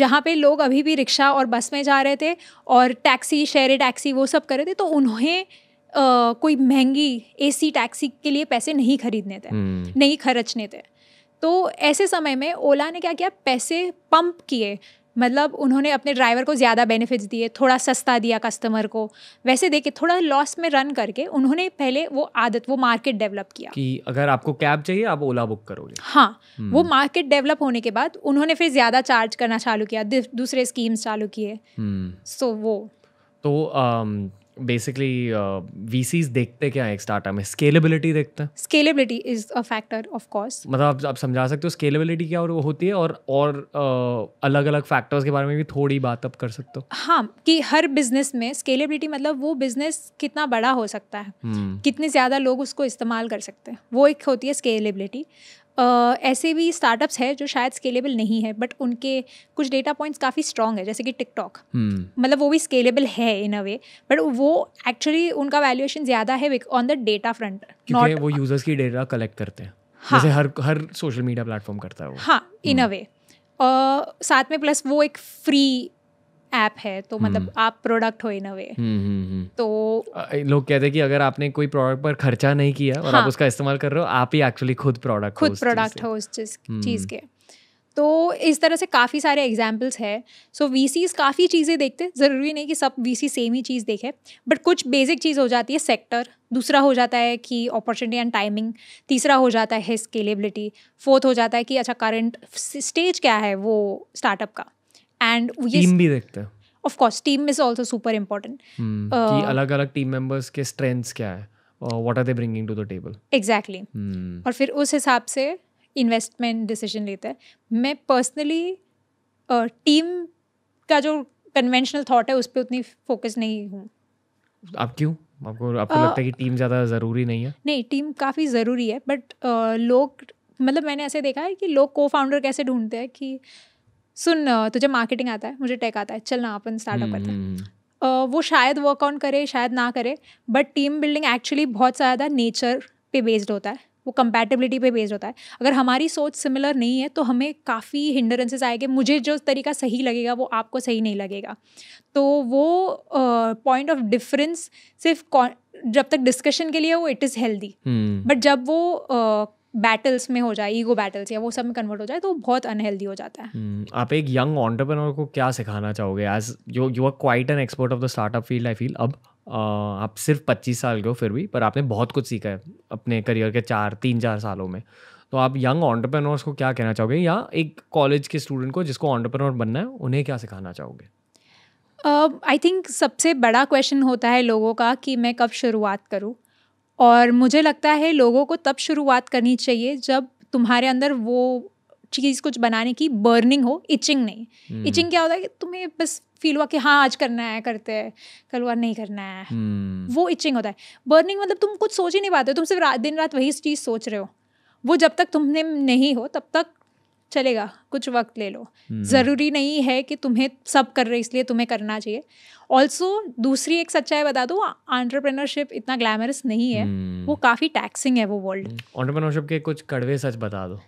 जहाँ पे लोग अभी भी रिक्शा और बस में जा रहे थे और टैक्सी शेयर टैक्सी वो सब कर रहे थे तो उन्हें Uh, कोई महंगी एसी टैक्सी के लिए पैसे नहीं खरीदने थे hmm. नहीं खर्चने थे तो ऐसे समय में ओला ने क्या किया पैसे पंप किए मतलब उन्होंने अपने ड्राइवर को ज़्यादा बेनिफिट्स दिए थोड़ा सस्ता दिया कस्टमर को वैसे देखे थोड़ा लॉस में रन करके उन्होंने पहले वो आदत वो मार्केट डेवलप किया कि अगर आपको कैब चाहिए आप ओला बुक करोगे हाँ हम्म। वो मार्केट डेवलप होने के बाद उन्होंने फिर ज़्यादा चार्ज करना चालू किया दूसरे स्कीम्स चालू किए सो हम्म। वो तो बेसिकली वीसीज uh, देखते क्या है एक स्टार्टअप में स्केलेबिलिटी देखते हैं scalability is a factor of course मतलब आप, आप समझा सकते हो स्केलेबिलिटी क्या और वो होती है और और uh, अलग अलग फैक्टर्स के बारे में भी थोड़ी बात आप कर सकते हो हाँ कि हर बिजनेस में स्केलेबिलिटी मतलब वो बिजनेस कितना बड़ा हो सकता है hmm. कितने ज़्यादा लोग उसको इस्तेमाल कर सकते हैं वो एक होती है स्केलेबिलिटी ऐसे भी स्टार्टअप्स है जो शायद स्केलेबल नहीं है बट उनके कुछ डेटा पॉइंट्स काफ़ी स्ट्रॉन्ग है जैसे कि टिकटॉक हम्म। मतलब वो भी स्केलेबल है इन अ वे बट वो एक्चुअली उनका वैल्यूएशन ज़्यादा है on the data front not वो यूजर्स की डेटा कलेक्ट करते हैं हाँ, जैसे हर हर सोशल मीडिया प्लेटफॉर्म करता है वो हाँ इन हम्म। अ वे साथ में प्लस वो एक फ्री ऐप है तो हम्म। मतलब आप प्रोडक्ट हो इन हम्म, हम्म, तो अ वे तो लोग कहते हैं कि अगर आपने कोई प्रोडक्ट पर खर्चा नहीं किया और हाँ, आप उसका इस्तेमाल कर रहे हो आप ही एक्चुअली खुद प्रोडक्ट खुद प्रोडक्ट हो उस चीज चीज के तो इस तरह से काफ़ी सारे एग्जाम्पल्स है सो वी काफ़ी चीज़ें देखते हैं ज़रूरी नहीं कि सब वी सी सेम ही चीज़ देखे बट कुछ बेसिक चीज़ हो जाती है सेक्टर दूसरा हो जाता है कि अपॉर्चुनिटी एंड टाइमिंग तीसरा हो जाता है स्केलेबिलिटी फोर्थ हो जाता है कि अच्छा करंट स्टेज क्या है वो स्टार्टअप का एंड टीम भी देखते हैं of course team is also super important कि अलग अलग टीम मेंबर्स के स्ट्रेंथ्स क्या है what are they bringing to the table exactly और फिर उस हिसाब से इन्वेस्टमेंट डिसीजन लेते हैं मैं पर्सनली टीम uh, का जो कन्वेंशनल थॉट है उस पर उतनी फोकस नहीं हूँ आप क्यों आपको आपको uh, लगता है कि टीम uh, ज़्यादा ज़रूरी नहीं है नहीं टीम काफ़ी ज़रूरी है बट uh, लोग मतलब मैंने ऐसे देखा है कि लोग को फाउंडर कैसे ढूंढते हैं कि uh, सुन तुझे मार्केटिंग आता है मुझे टेक आता है चल ना अपन स्टार्टअप करते हैं वो शायद वर्कआउट करे शायद ना करे बट टीम बिल्डिंग एक्चुअली बहुत ज़्यादा नेचर पे बेस्ड होता है वो कंपैटिबिलिटी पे बेस्ड होता है अगर हमारी सोच सिमिलर नहीं है तो हमें काफ़ी हिंडरेंसेस आएंगे मुझे जो तरीका सही लगेगा वो आपको सही नहीं लगेगा तो वो पॉइंट ऑफ डिफरेंस सिर्फ जब तक डिस्कशन के लिए वो इट इज़ हेल्दी बट जब वो uh, बैटल्स में हो जाए ईगो बैटल्स या वो सब में कन्वर्ट हो जाए तो बहुत अनहेल्दी हो जाता है हम्म, आप एक यंग ऑन्टरप्रनोर को क्या सिखाना चाहोगे as you you are quite an expert of the startup field I feel अब आप सिर्फ पच्चीस साल के हो फिर भी पर आपने बहुत कुछ सीखा है अपने करियर के चार तीन चार सालों में तो आप यंग ऑन्टरप्रेनोर्स को क्या कहना चाहोगे या एक कॉलेज के स्टूडेंट को जिसको ऑन्टरप्रेनोर बनना है उन्हें क्या सिखाना चाहोगे आई uh, थिंक सबसे बड़ा क्वेश्चन होता है लोगों का कि मैं कब शुरुआत करूँ और मुझे लगता है लोगों को तब शुरुआत करनी चाहिए जब तुम्हारे अंदर वो चीज़ कुछ बनाने की बर्निंग हो इचिंग नहीं हम्म। hmm. इचिंग क्या होता है कि तुम्हें बस फील हुआ कि हाँ आज करना है करते हैं कल हुआ नहीं करना है hmm. वो इचिंग होता है बर्निंग मतलब तुम कुछ सोच ही नहीं पाते हो तुम सिर्फ रात दिन रात वही चीज़ सोच रहे हो वो जब तक तुमने नहीं हो तब तक चलेगा कुछ वक्त ले लो हम्म। ज़रूरी नहीं है कि तुम्हें सब कर रहे इसलिए तुम्हें करना चाहिए ऑल्सो दूसरी एक सच्चाई बता दो ऑन्टरप्रेनरशिप इतना ग्लैमरस नहीं है हम्म। वो काफ़ी टैक्सिंग है वो वर्ल्ड हम्म। के कुछ कड़वे सच बता दो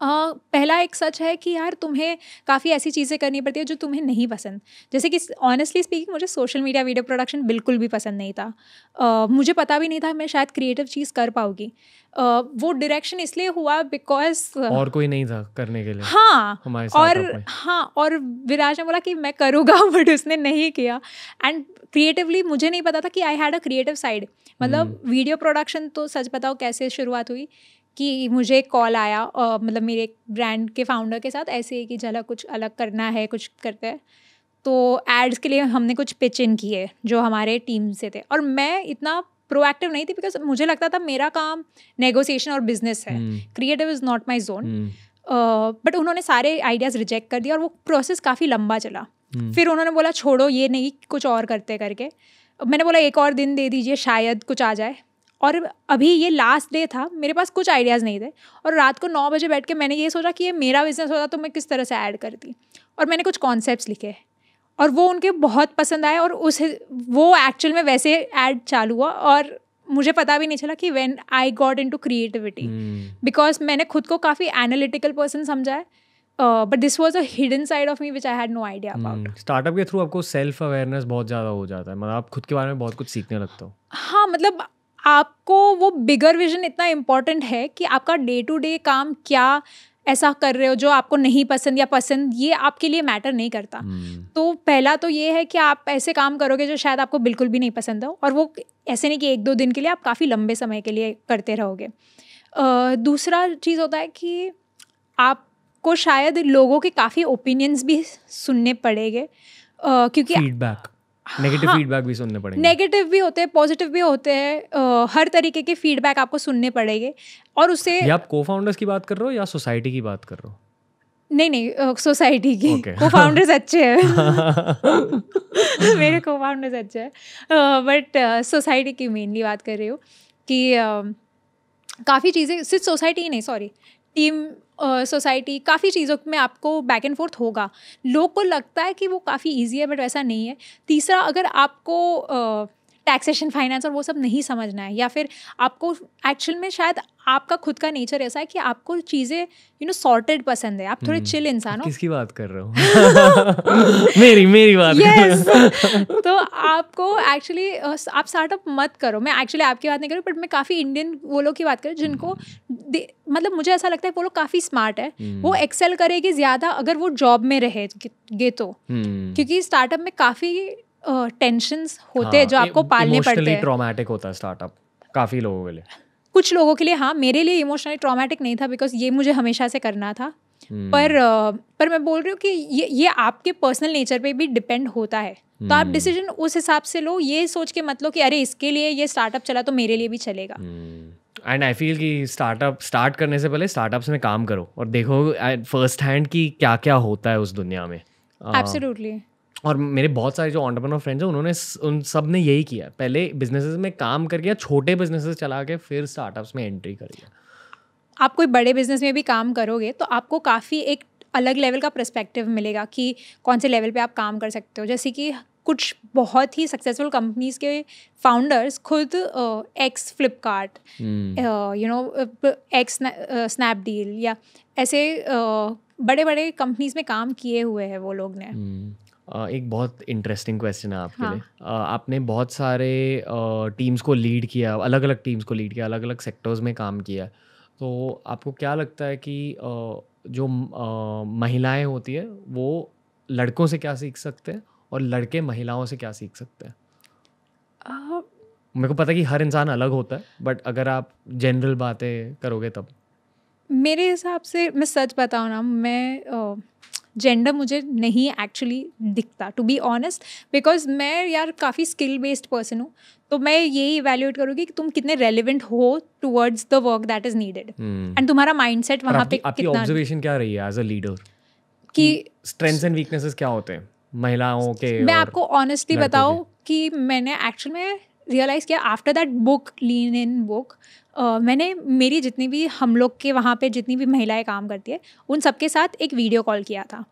आ, पहला एक सच है कि यार तुम्हें काफ़ी ऐसी चीज़ें करनी पड़ती है जो तुम्हें नहीं पसंद जैसे कि ऑनेस्टली स्पीकिंग मुझे सोशल मीडिया वीडियो प्रोडक्शन बिल्कुल भी पसंद नहीं था आ, मुझे पता भी नहीं था मैं शायद क्रिएटिव चीज़ कर पाऊँगी uh, वो डायरेक्शन इसलिए हुआ बिकॉज और कोई नहीं था करने के लिए हाँ और हाँ और विराज ने बोला कि मैं करूँगा बट उसने नहीं किया एंड क्रिएटिवली मुझे नहीं पता था कि I had a creative side मतलब वीडियो हम्म। प्रोडक्शन तो सच बताओ कैसे शुरुआत हुई कि मुझे एक कॉल आया और मतलब मेरे एक ब्रांड के फाउंडर के साथ ऐसे ही कि जला कुछ अलग करना है कुछ करते हैं तो एड्स के लिए हमने कुछ पिच इन किए जो हमारे टीम से थे और मैं इतना प्रोएक्टिव नहीं थी बिकॉज मुझे लगता था मेरा काम नेगोशिएशन और बिजनेस है creative is not my zone but उन्होंने सारे आइडियाज़ रिजेक्ट कर दिया और वो प्रोसेस काफ़ी लंबा चला hmm. फिर उन्होंने बोला छोड़ो ये नहीं कुछ और करते करके मैंने बोला एक और दिन दे दीजिए शायद कुछ आ जाए और अभी ये लास्ट डे था मेरे पास कुछ आइडियाज़ नहीं थे और रात को नौ बजे बैठ के मैंने ये सोचा कि ये मेरा बिज़नेस होता तो मैं किस तरह से ऐड करती और मैंने कुछ कॉन्सेप्ट लिखे और वो उनके बहुत पसंद आए और उस वो एक्चुअल में वैसे ऐड चालू हुआ और मुझे पता भी नहीं चला कि when I got into creativity because मैंने खुद को काफ़ी एनालिटिकल पर्सन समझा है but this was a hidden side of me which I had no idea about startup के थ्रू आपको सेल्फ अवेयरनेस बहुत ज़्यादा हो जाता है मतलब आप खुद के बारे में बहुत कुछ सीखने लगते हो हाँ मतलब आपको वो बिगर विजन इतना इम्पॉर्टेंट है कि आपका डे टू डे काम क्या ऐसा कर रहे हो जो आपको नहीं पसंद या पसंद ये आपके लिए मैटर नहीं करता hmm. तो पहला तो ये है कि आप ऐसे काम करोगे जो शायद आपको बिल्कुल भी नहीं पसंद हो और वो ऐसे नहीं कि एक दो दिन के लिए आप काफ़ी लंबे समय के लिए करते रहोगे दूसरा चीज़ होता है कि आपको शायद लोगों के काफ़ी ओपिनियंस भी सुनने पड़ेंगे क्योंकि फीडबैक नेगेटिव फीडबैक हाँ, भी सुनने पड़ेंगे नेगेटिव भी होते हैं पॉजिटिव भी होते हैं हर तरीके के फीडबैक आपको सुनने पड़ेंगे और उससे आप को फाउंडर्स की बात कर रहे हो या सोसाइटी की बात कर रहे हो नहीं नहीं सोसाइटी की को फाउंडर्स अच्छे हैं मेरे को फाउंडर्स अच्छे हैं बट सोसाइटी की मेनली बात कर रही हूँ कि काफ़ी चीज़ें सिर्फ सोसाइटी ही नहीं सॉरी टीम सोसाइटी काफ़ी चीज़ों में आपको बैक एंड फोर्थ होगा लोग को लगता है कि वो काफ़ी ईजी है बट वैसा नहीं है तीसरा अगर आपको टैक्सेशन फाइनेंस और वो सब नहीं समझना है या फिर आपको एक्चुअल में शायद आपका खुद का नेचर ऐसा है कि आपको चीज़ें यू नो सॉर्टेड पसंद है आप थोड़े चिल हम्म। इंसान हो किसकी बात कर रहे हो मेरी मेरी बात yes. तो आपको एक्चुअली आप स्टार्टअप मत करो मैं एक्चुअली आपकी बात नहीं करूँ बट मैं काफ़ी इंडियन वो लोग की बात करूँ जिनको हम्म। मतलब मुझे ऐसा लगता है वो लोग काफ़ी स्मार्ट है वो एक्सेल हम्म। करेगी ज़्यादा अगर वो जॉब में रहे गे तो क्योंकि स्टार्टअप में काफ़ी टेंशंस होते हाँ, हैं जो आपको पालने पड़ते हैं ट्रोमैटिक होता है स्टार्टअप काफ़ी लोगों के लिए कुछ लोगों के लिए हाँ मेरे लिए इमोशनली ट्रोमैटिक नहीं था बिकॉज ये मुझे हमेशा से करना था Hmm. पर पर मैं बोल रही हूँ कि ये ये आपके पर्सनल नेचर पे भी डिपेंड होता है hmm. तो आप डिसीजन हम्म। उस हिसाब से लो ये सोच के मत लो कि अरे इसके लिए ये स्टार्टअप चला तो मेरे लिए भी चलेगा एंड आई फील कि स्टार्टअप स्टार्ट करने से पहले स्टार्टअप्स में काम करो और देखो फर्स्ट हैंड कि क्या क्या होता है उस दुनिया में एब्सोल्युटली uh, और मेरे बहुत सारे जो ऑन्टरप्रनोर फ्रेंड्स हैं उन्होंने उन सब ने यही किया पहले बिजनेसेस में काम करके छोटे बिजनेसेस चला के फिर स्टार्टअप्स में एंट्री करी आप कोई बड़े बिजनेस में भी काम करोगे तो आपको काफ़ी एक अलग लेवल का प्रस्पेक्टिव मिलेगा कि कौन से लेवल पे आप काम कर सकते हो जैसे कि कुछ बहुत ही सक्सेसफुल कंपनीज के फाउंडर्स खुद ex Flipkart you know ex Snapdeal या ऐसे uh, बड़े बड़े कंपनीज में काम किए हुए हैं वो लोग ने hmm. एक बहुत इंटरेस्टिंग क्वेश्चन है आपके हाँ. लिए आपने बहुत सारे टीम्स को लीड किया अलग अलग टीम्स को लीड किया अलग अलग सेक्टर्स में काम किया तो आपको क्या लगता है कि जो महिलाएं होती है वो लड़कों से क्या सीख सकते हैं और लड़के महिलाओं से क्या सीख सकते हैं मेरे को पता है कि हर इंसान अलग होता है बट अगर आप जनरल बातें करोगे तब मेरे हिसाब से मैं सच बताऊँ ना मैं जेंडर मुझे नहीं एक्चुअली दिखता टू बी ऑनेस्ट बिकॉज मैं यार काफ़ी स्किल बेस्ड पर्सन हूँ तो मैं यही इवेल्यूएट करूँगी कि तुम कितने रेलिवेंट हो towards the work that is needed and तुम्हारा माइंड सेट वहाँ पे आपकी ऑब्जर्वेशन क्या रही है एज अ लीडर कि स्ट्रेंथ्स एंड वीकनेसेस क्या होते हैं महिलाओं के मैं आपको ऑनेस्टली बताऊँ कि मैंने एक्चुअल में रियलाइज़ किया after that book lean in book मैंने मेरी जितनी भी हम लोग के वहाँ पे जितनी भी महिलाएं काम करती है उन सबके साथ एक वीडियो कॉल किया था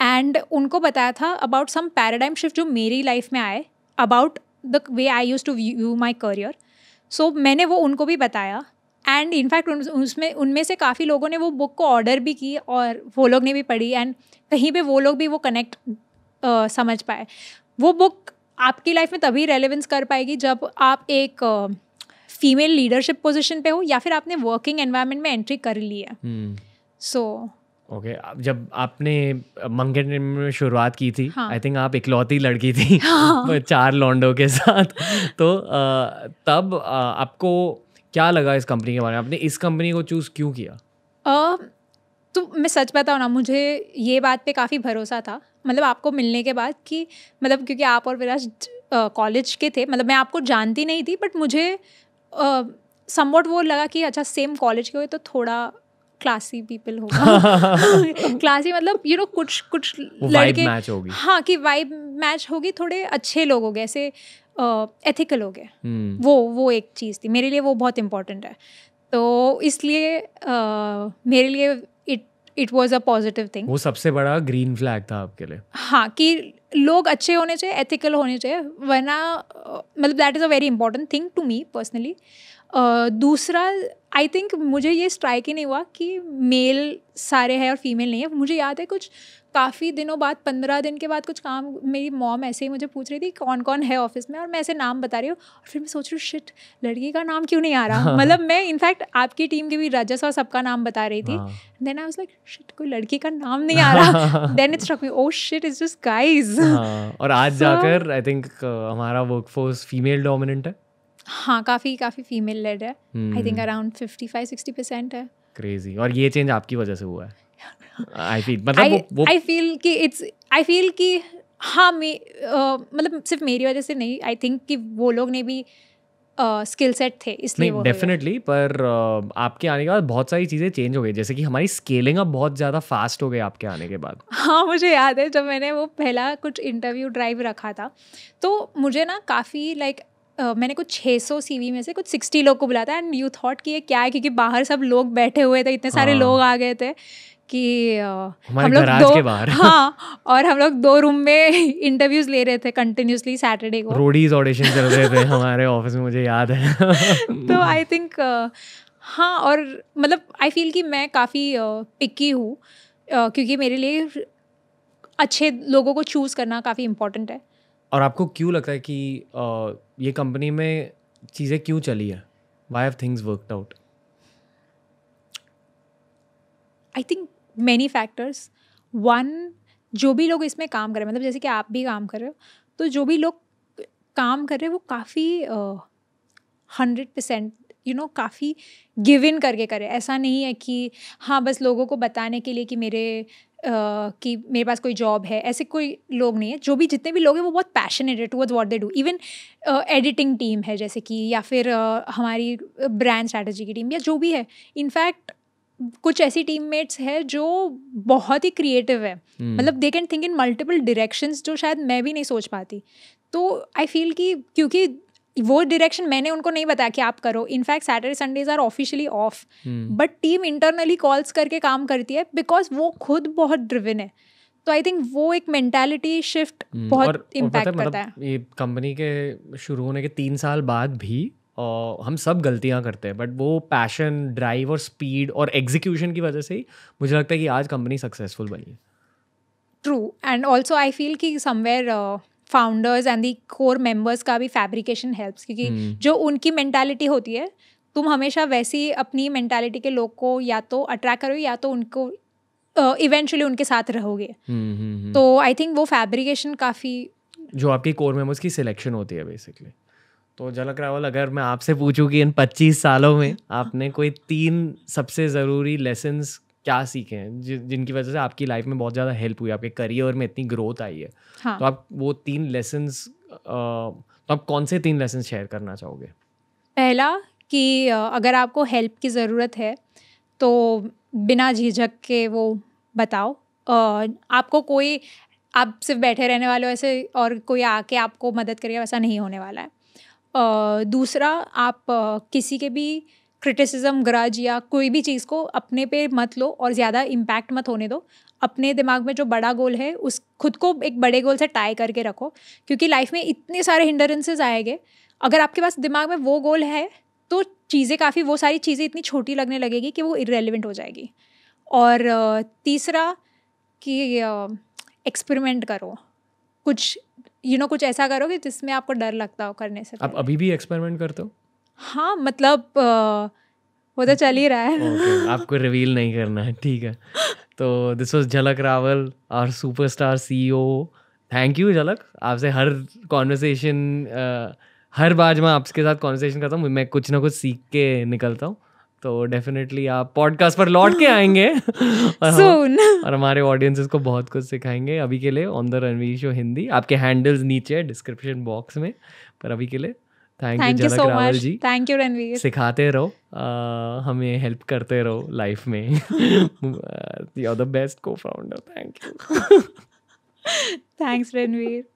एंड उनको बताया था अबाउट सम पैराडाइम शिफ्ट जो मेरी लाइफ में आए about the way I use to view my career so मैंने वो उनको भी बताया एंड इनफैक्ट उन, उसमें उनमें से काफ़ी लोगों ने वो बुक को ऑर्डर भी की और वो लोग ने भी पढ़ी एंड कहीं पे वो लोग भी वो कनेक्ट uh, समझ पाए वो बुक आपकी लाइफ में तभी रेलेवेंस कर पाएगी जब आप एक uh, फीमेल लीडरशिप पोजिशन पे हो या फिर आपने वर्किंग एनवायरमेंट में एंट्री कर ली है सो hmm. Okay okay. जब आपने मंगेट में शुरुआत की थी आई हाँ। थिंक आप इकलौती लड़की थी हाँ. चार लॉन्डो के साथ तो आ, तब आ, आपको क्या लगा इस कंपनी के बारे में आपने इस कंपनी को चूज़ क्यों किया आ, तो मैं सच बताऊँ ना मुझे ये बात पे काफ़ी भरोसा था मतलब आपको मिलने के बाद कि मतलब क्योंकि आप और विराज कॉलेज के थे मतलब मैं आपको जानती नहीं थी बट मुझे समवट वो लगा कि अच्छा सेम कॉलेज के हुए तो थोड़ा क्लासी पीपल होगा क्लासी मतलब यू you नो know, कुछ कुछ लड़के हाँ कि वाइब मैच होगी थोड़े अच्छे लोग हो गए ऐसे एथिकल हो गए वो वो एक चीज़ थी मेरे लिए वो बहुत इम्पोर्टेंट है तो इसलिए uh, मेरे लिए it it was a positive thing वो सबसे बड़ा ग्रीन फ्लैग था आपके लिए हाँ कि लोग अच्छे होने चाहिए एथिकल होने चाहिए वरना मतलब that is a very important thing to me personally दूसरा आई थिंक मुझे ये स्ट्राइक ही नहीं हुआ कि मेल सारे हैं और फीमेल नहीं है मुझे याद है कुछ काफ़ी दिनों बाद पंद्रह दिन के बाद कुछ काम मेरी मॉम ऐसे ही मुझे पूछ रही थी कौन कौन है ऑफिस में और मैं ऐसे नाम बता रही हूँ और फिर मैं सोच रही हूँ शिट लड़की का नाम क्यों नहीं आ रहा हाँ. मतलब मैं इनफैक्ट आपकी टीम के भी रजस और सबका नाम बता रही थी then I was like shit कोई लड़की का नाम नहीं आ रहा then it's me oh shit is just guys और आज so, जाकर आई थिंक uh, हमारा वर्कफोर्स फीमेल डोमिनेंट है हाँ काफ़ी काफ़ी फीमेल लेड है I think around fifty five sixty percent है क्रेजी और ये चेंज आपकी वजह से हुआ है आई फील मतलब कि हाँ मे मतलब सिर्फ मेरी वजह से नहीं आई थिंक कि वो लोग ने भी स्किल सेट थे इसलिए डेफिनेटली पर uh, आपके आने के बाद बहुत सारी चीज़ें चेंज हो गई जैसे कि हमारी स्केलिंग अब बहुत ज़्यादा फास्ट हो गई आपके आने के बाद हाँ मुझे याद है जब मैंने वो पहला कुछ इंटरव्यू ड्राइव रखा था तो मुझे ना काफ़ी लाइक like, Uh, मैंने कुछ 600 सीवी में से कुछ 60 लोग को बुलाया था एंड यू थॉट कि ये क्या है क्योंकि बाहर सब लोग बैठे हुए थे इतने सारे हाँ. लोग आ गए थे कि हम लोग दो हाँ और हम लोग दो रूम में इंटरव्यूज ले रहे थे कंटिन्यूसली सैटरडे को रोडीज ऑडिशन चल रहे थे हमारे ऑफिस में मुझे याद है तो आई थिंक हाँ और मतलब आई फील कि मैं काफ़ी पिक्की हूँ क्योंकि मेरे लिए अच्छे लोगों को चूज़ करना काफ़ी इम्पोर्टेंट है और आपको क्यों लगता है कि uh, ये कंपनी में चीज़ें क्यों चली है why have things worked out I think many factors one जो भी लोग इसमें काम कर रहे हैं मतलब जैसे कि आप भी काम कर रहे हो तो जो भी लोग काम कर रहे हैं वो काफ़ी हंड्रेड परसेंट यू नो काफ़ी गिव इन करके करें ऐसा नहीं है कि हाँ बस लोगों को बताने के लिए कि मेरे Uh, कि मेरे पास कोई जॉब है ऐसे कोई लोग नहीं है जो भी जितने भी लोग हैं वो बहुत पैशनेट है towards what they do even editing team है जैसे कि या फिर uh, हमारी ब्रांड स्ट्रैटेजी की टीम या जो भी है इनफैक्ट कुछ ऐसी टीममेट्स है जो बहुत ही क्रिएटिव है hmm. मतलब they can think in multiple directions जो शायद मैं भी नहीं सोच पाती तो आई फील कि क्योंकि वो डायरेक्शन मैंने उनको नहीं बताया कि आप करो in fact Saturday Sundays are officially off but team internally calls करके काम करती है बिकॉज वो खुद बहुत ड्रिविन है तो आई थिंक वो एक मेंटालिटी शिफ्ट hmm. बहुत इम्पैक्ट करता मतलब है ये कंपनी के शुरू होने के तीन साल बाद भी हम सब गलतियाँ करते हैं बट वो पैशन ड्राइव और स्पीड और एग्जीक्यूशन की वजह से ही मुझे लगता है कि आज कंपनी सक्सेसफुल बनी है true and also I feel कि somewhere founders and the core members का भी फैब्रिकेशन हेल्प्स क्योंकि hmm. जो उनकी मैंटालिटी होती है तुम हमेशा वैसी अपनी मैंटालिटी के लोग को या तो अट्रैक्ट करोगे या तो उनको इवेंचुअली uh, उनके साथ रहोगे hmm, hmm, hmm. तो आई थिंक वो फैब्रिकेशन काफ़ी जो आपकी कोर मेंबर्स की सिलेक्शन होती है बेसिकली तो झलक रावल अगर मैं आपसे पूछूं कि इन 25 सालों में आपने कोई तीन सबसे ज़रूरी लेसन्स क्या सीखे हैं जि, जिनकी वजह से आपकी लाइफ में बहुत ज़्यादा हेल्प हुई आपके करियर में इतनी ग्रोथ आई है हाँ. तो आप वो तीन लेसन्स तो आप कौन से तीन लेसन शेयर करना चाहोगे पहला कि अगर आपको हेल्प की ज़रूरत है तो बिना झिझक के वो बताओ आपको कोई आप सिर्फ बैठे रहने वाले हो ऐसे और कोई आके आपको मदद करेगा वैसा नहीं होने वाला है दूसरा आप किसी के भी क्रिटिसिज्म ग्रज या कोई भी चीज़ को अपने पे मत लो और ज़्यादा इम्पैक्ट मत होने दो अपने दिमाग में जो बड़ा गोल है उस खुद को एक बड़े गोल से टाई करके रखो क्योंकि लाइफ में इतने सारे हिंडरेंसेज आएंगे अगर आपके पास दिमाग में वो गोल है तो चीज़ें काफ़ी वो सारी चीज़ें इतनी छोटी लगने लगेगी कि वो इरेलीवेंट हो जाएगी और तीसरा कि एक्सपेरिमेंट करो कुछ यू नो कुछ ऐसा करोगे जिसमें आपको डर लगता हो करने से आप अभी भी एक्सपेरिमेंट करते हो हाँ मतलब वो तो चल ही रहा है okay, आपको रिवील नहीं करना है ठीक है तो this was Jhalak Rawal our C O thank you Jhalak आपसे हर कॉन्वर्सेशन हर बार मैं आपके साथ कॉन्वर्सेशन करता हूँ मैं कुछ ना कुछ सीख के निकलता हूँ तो डेफिनेटली आप पॉडकास्ट पर लौट के आएंगे और, हम, और हमारे ऑडियंस को बहुत कुछ सिखाएंगे अभी के लिए on the Ranveer show Hindi आपके हैंडल्स नीचे डिस्क्रिप्शन बॉक्स में पर अभी के लिए thank you so much ji thank you Ranveer सिखाते रहो हमें हेल्प करते रहो लाइफ में you are the best cofounder thank you thanks Ranveer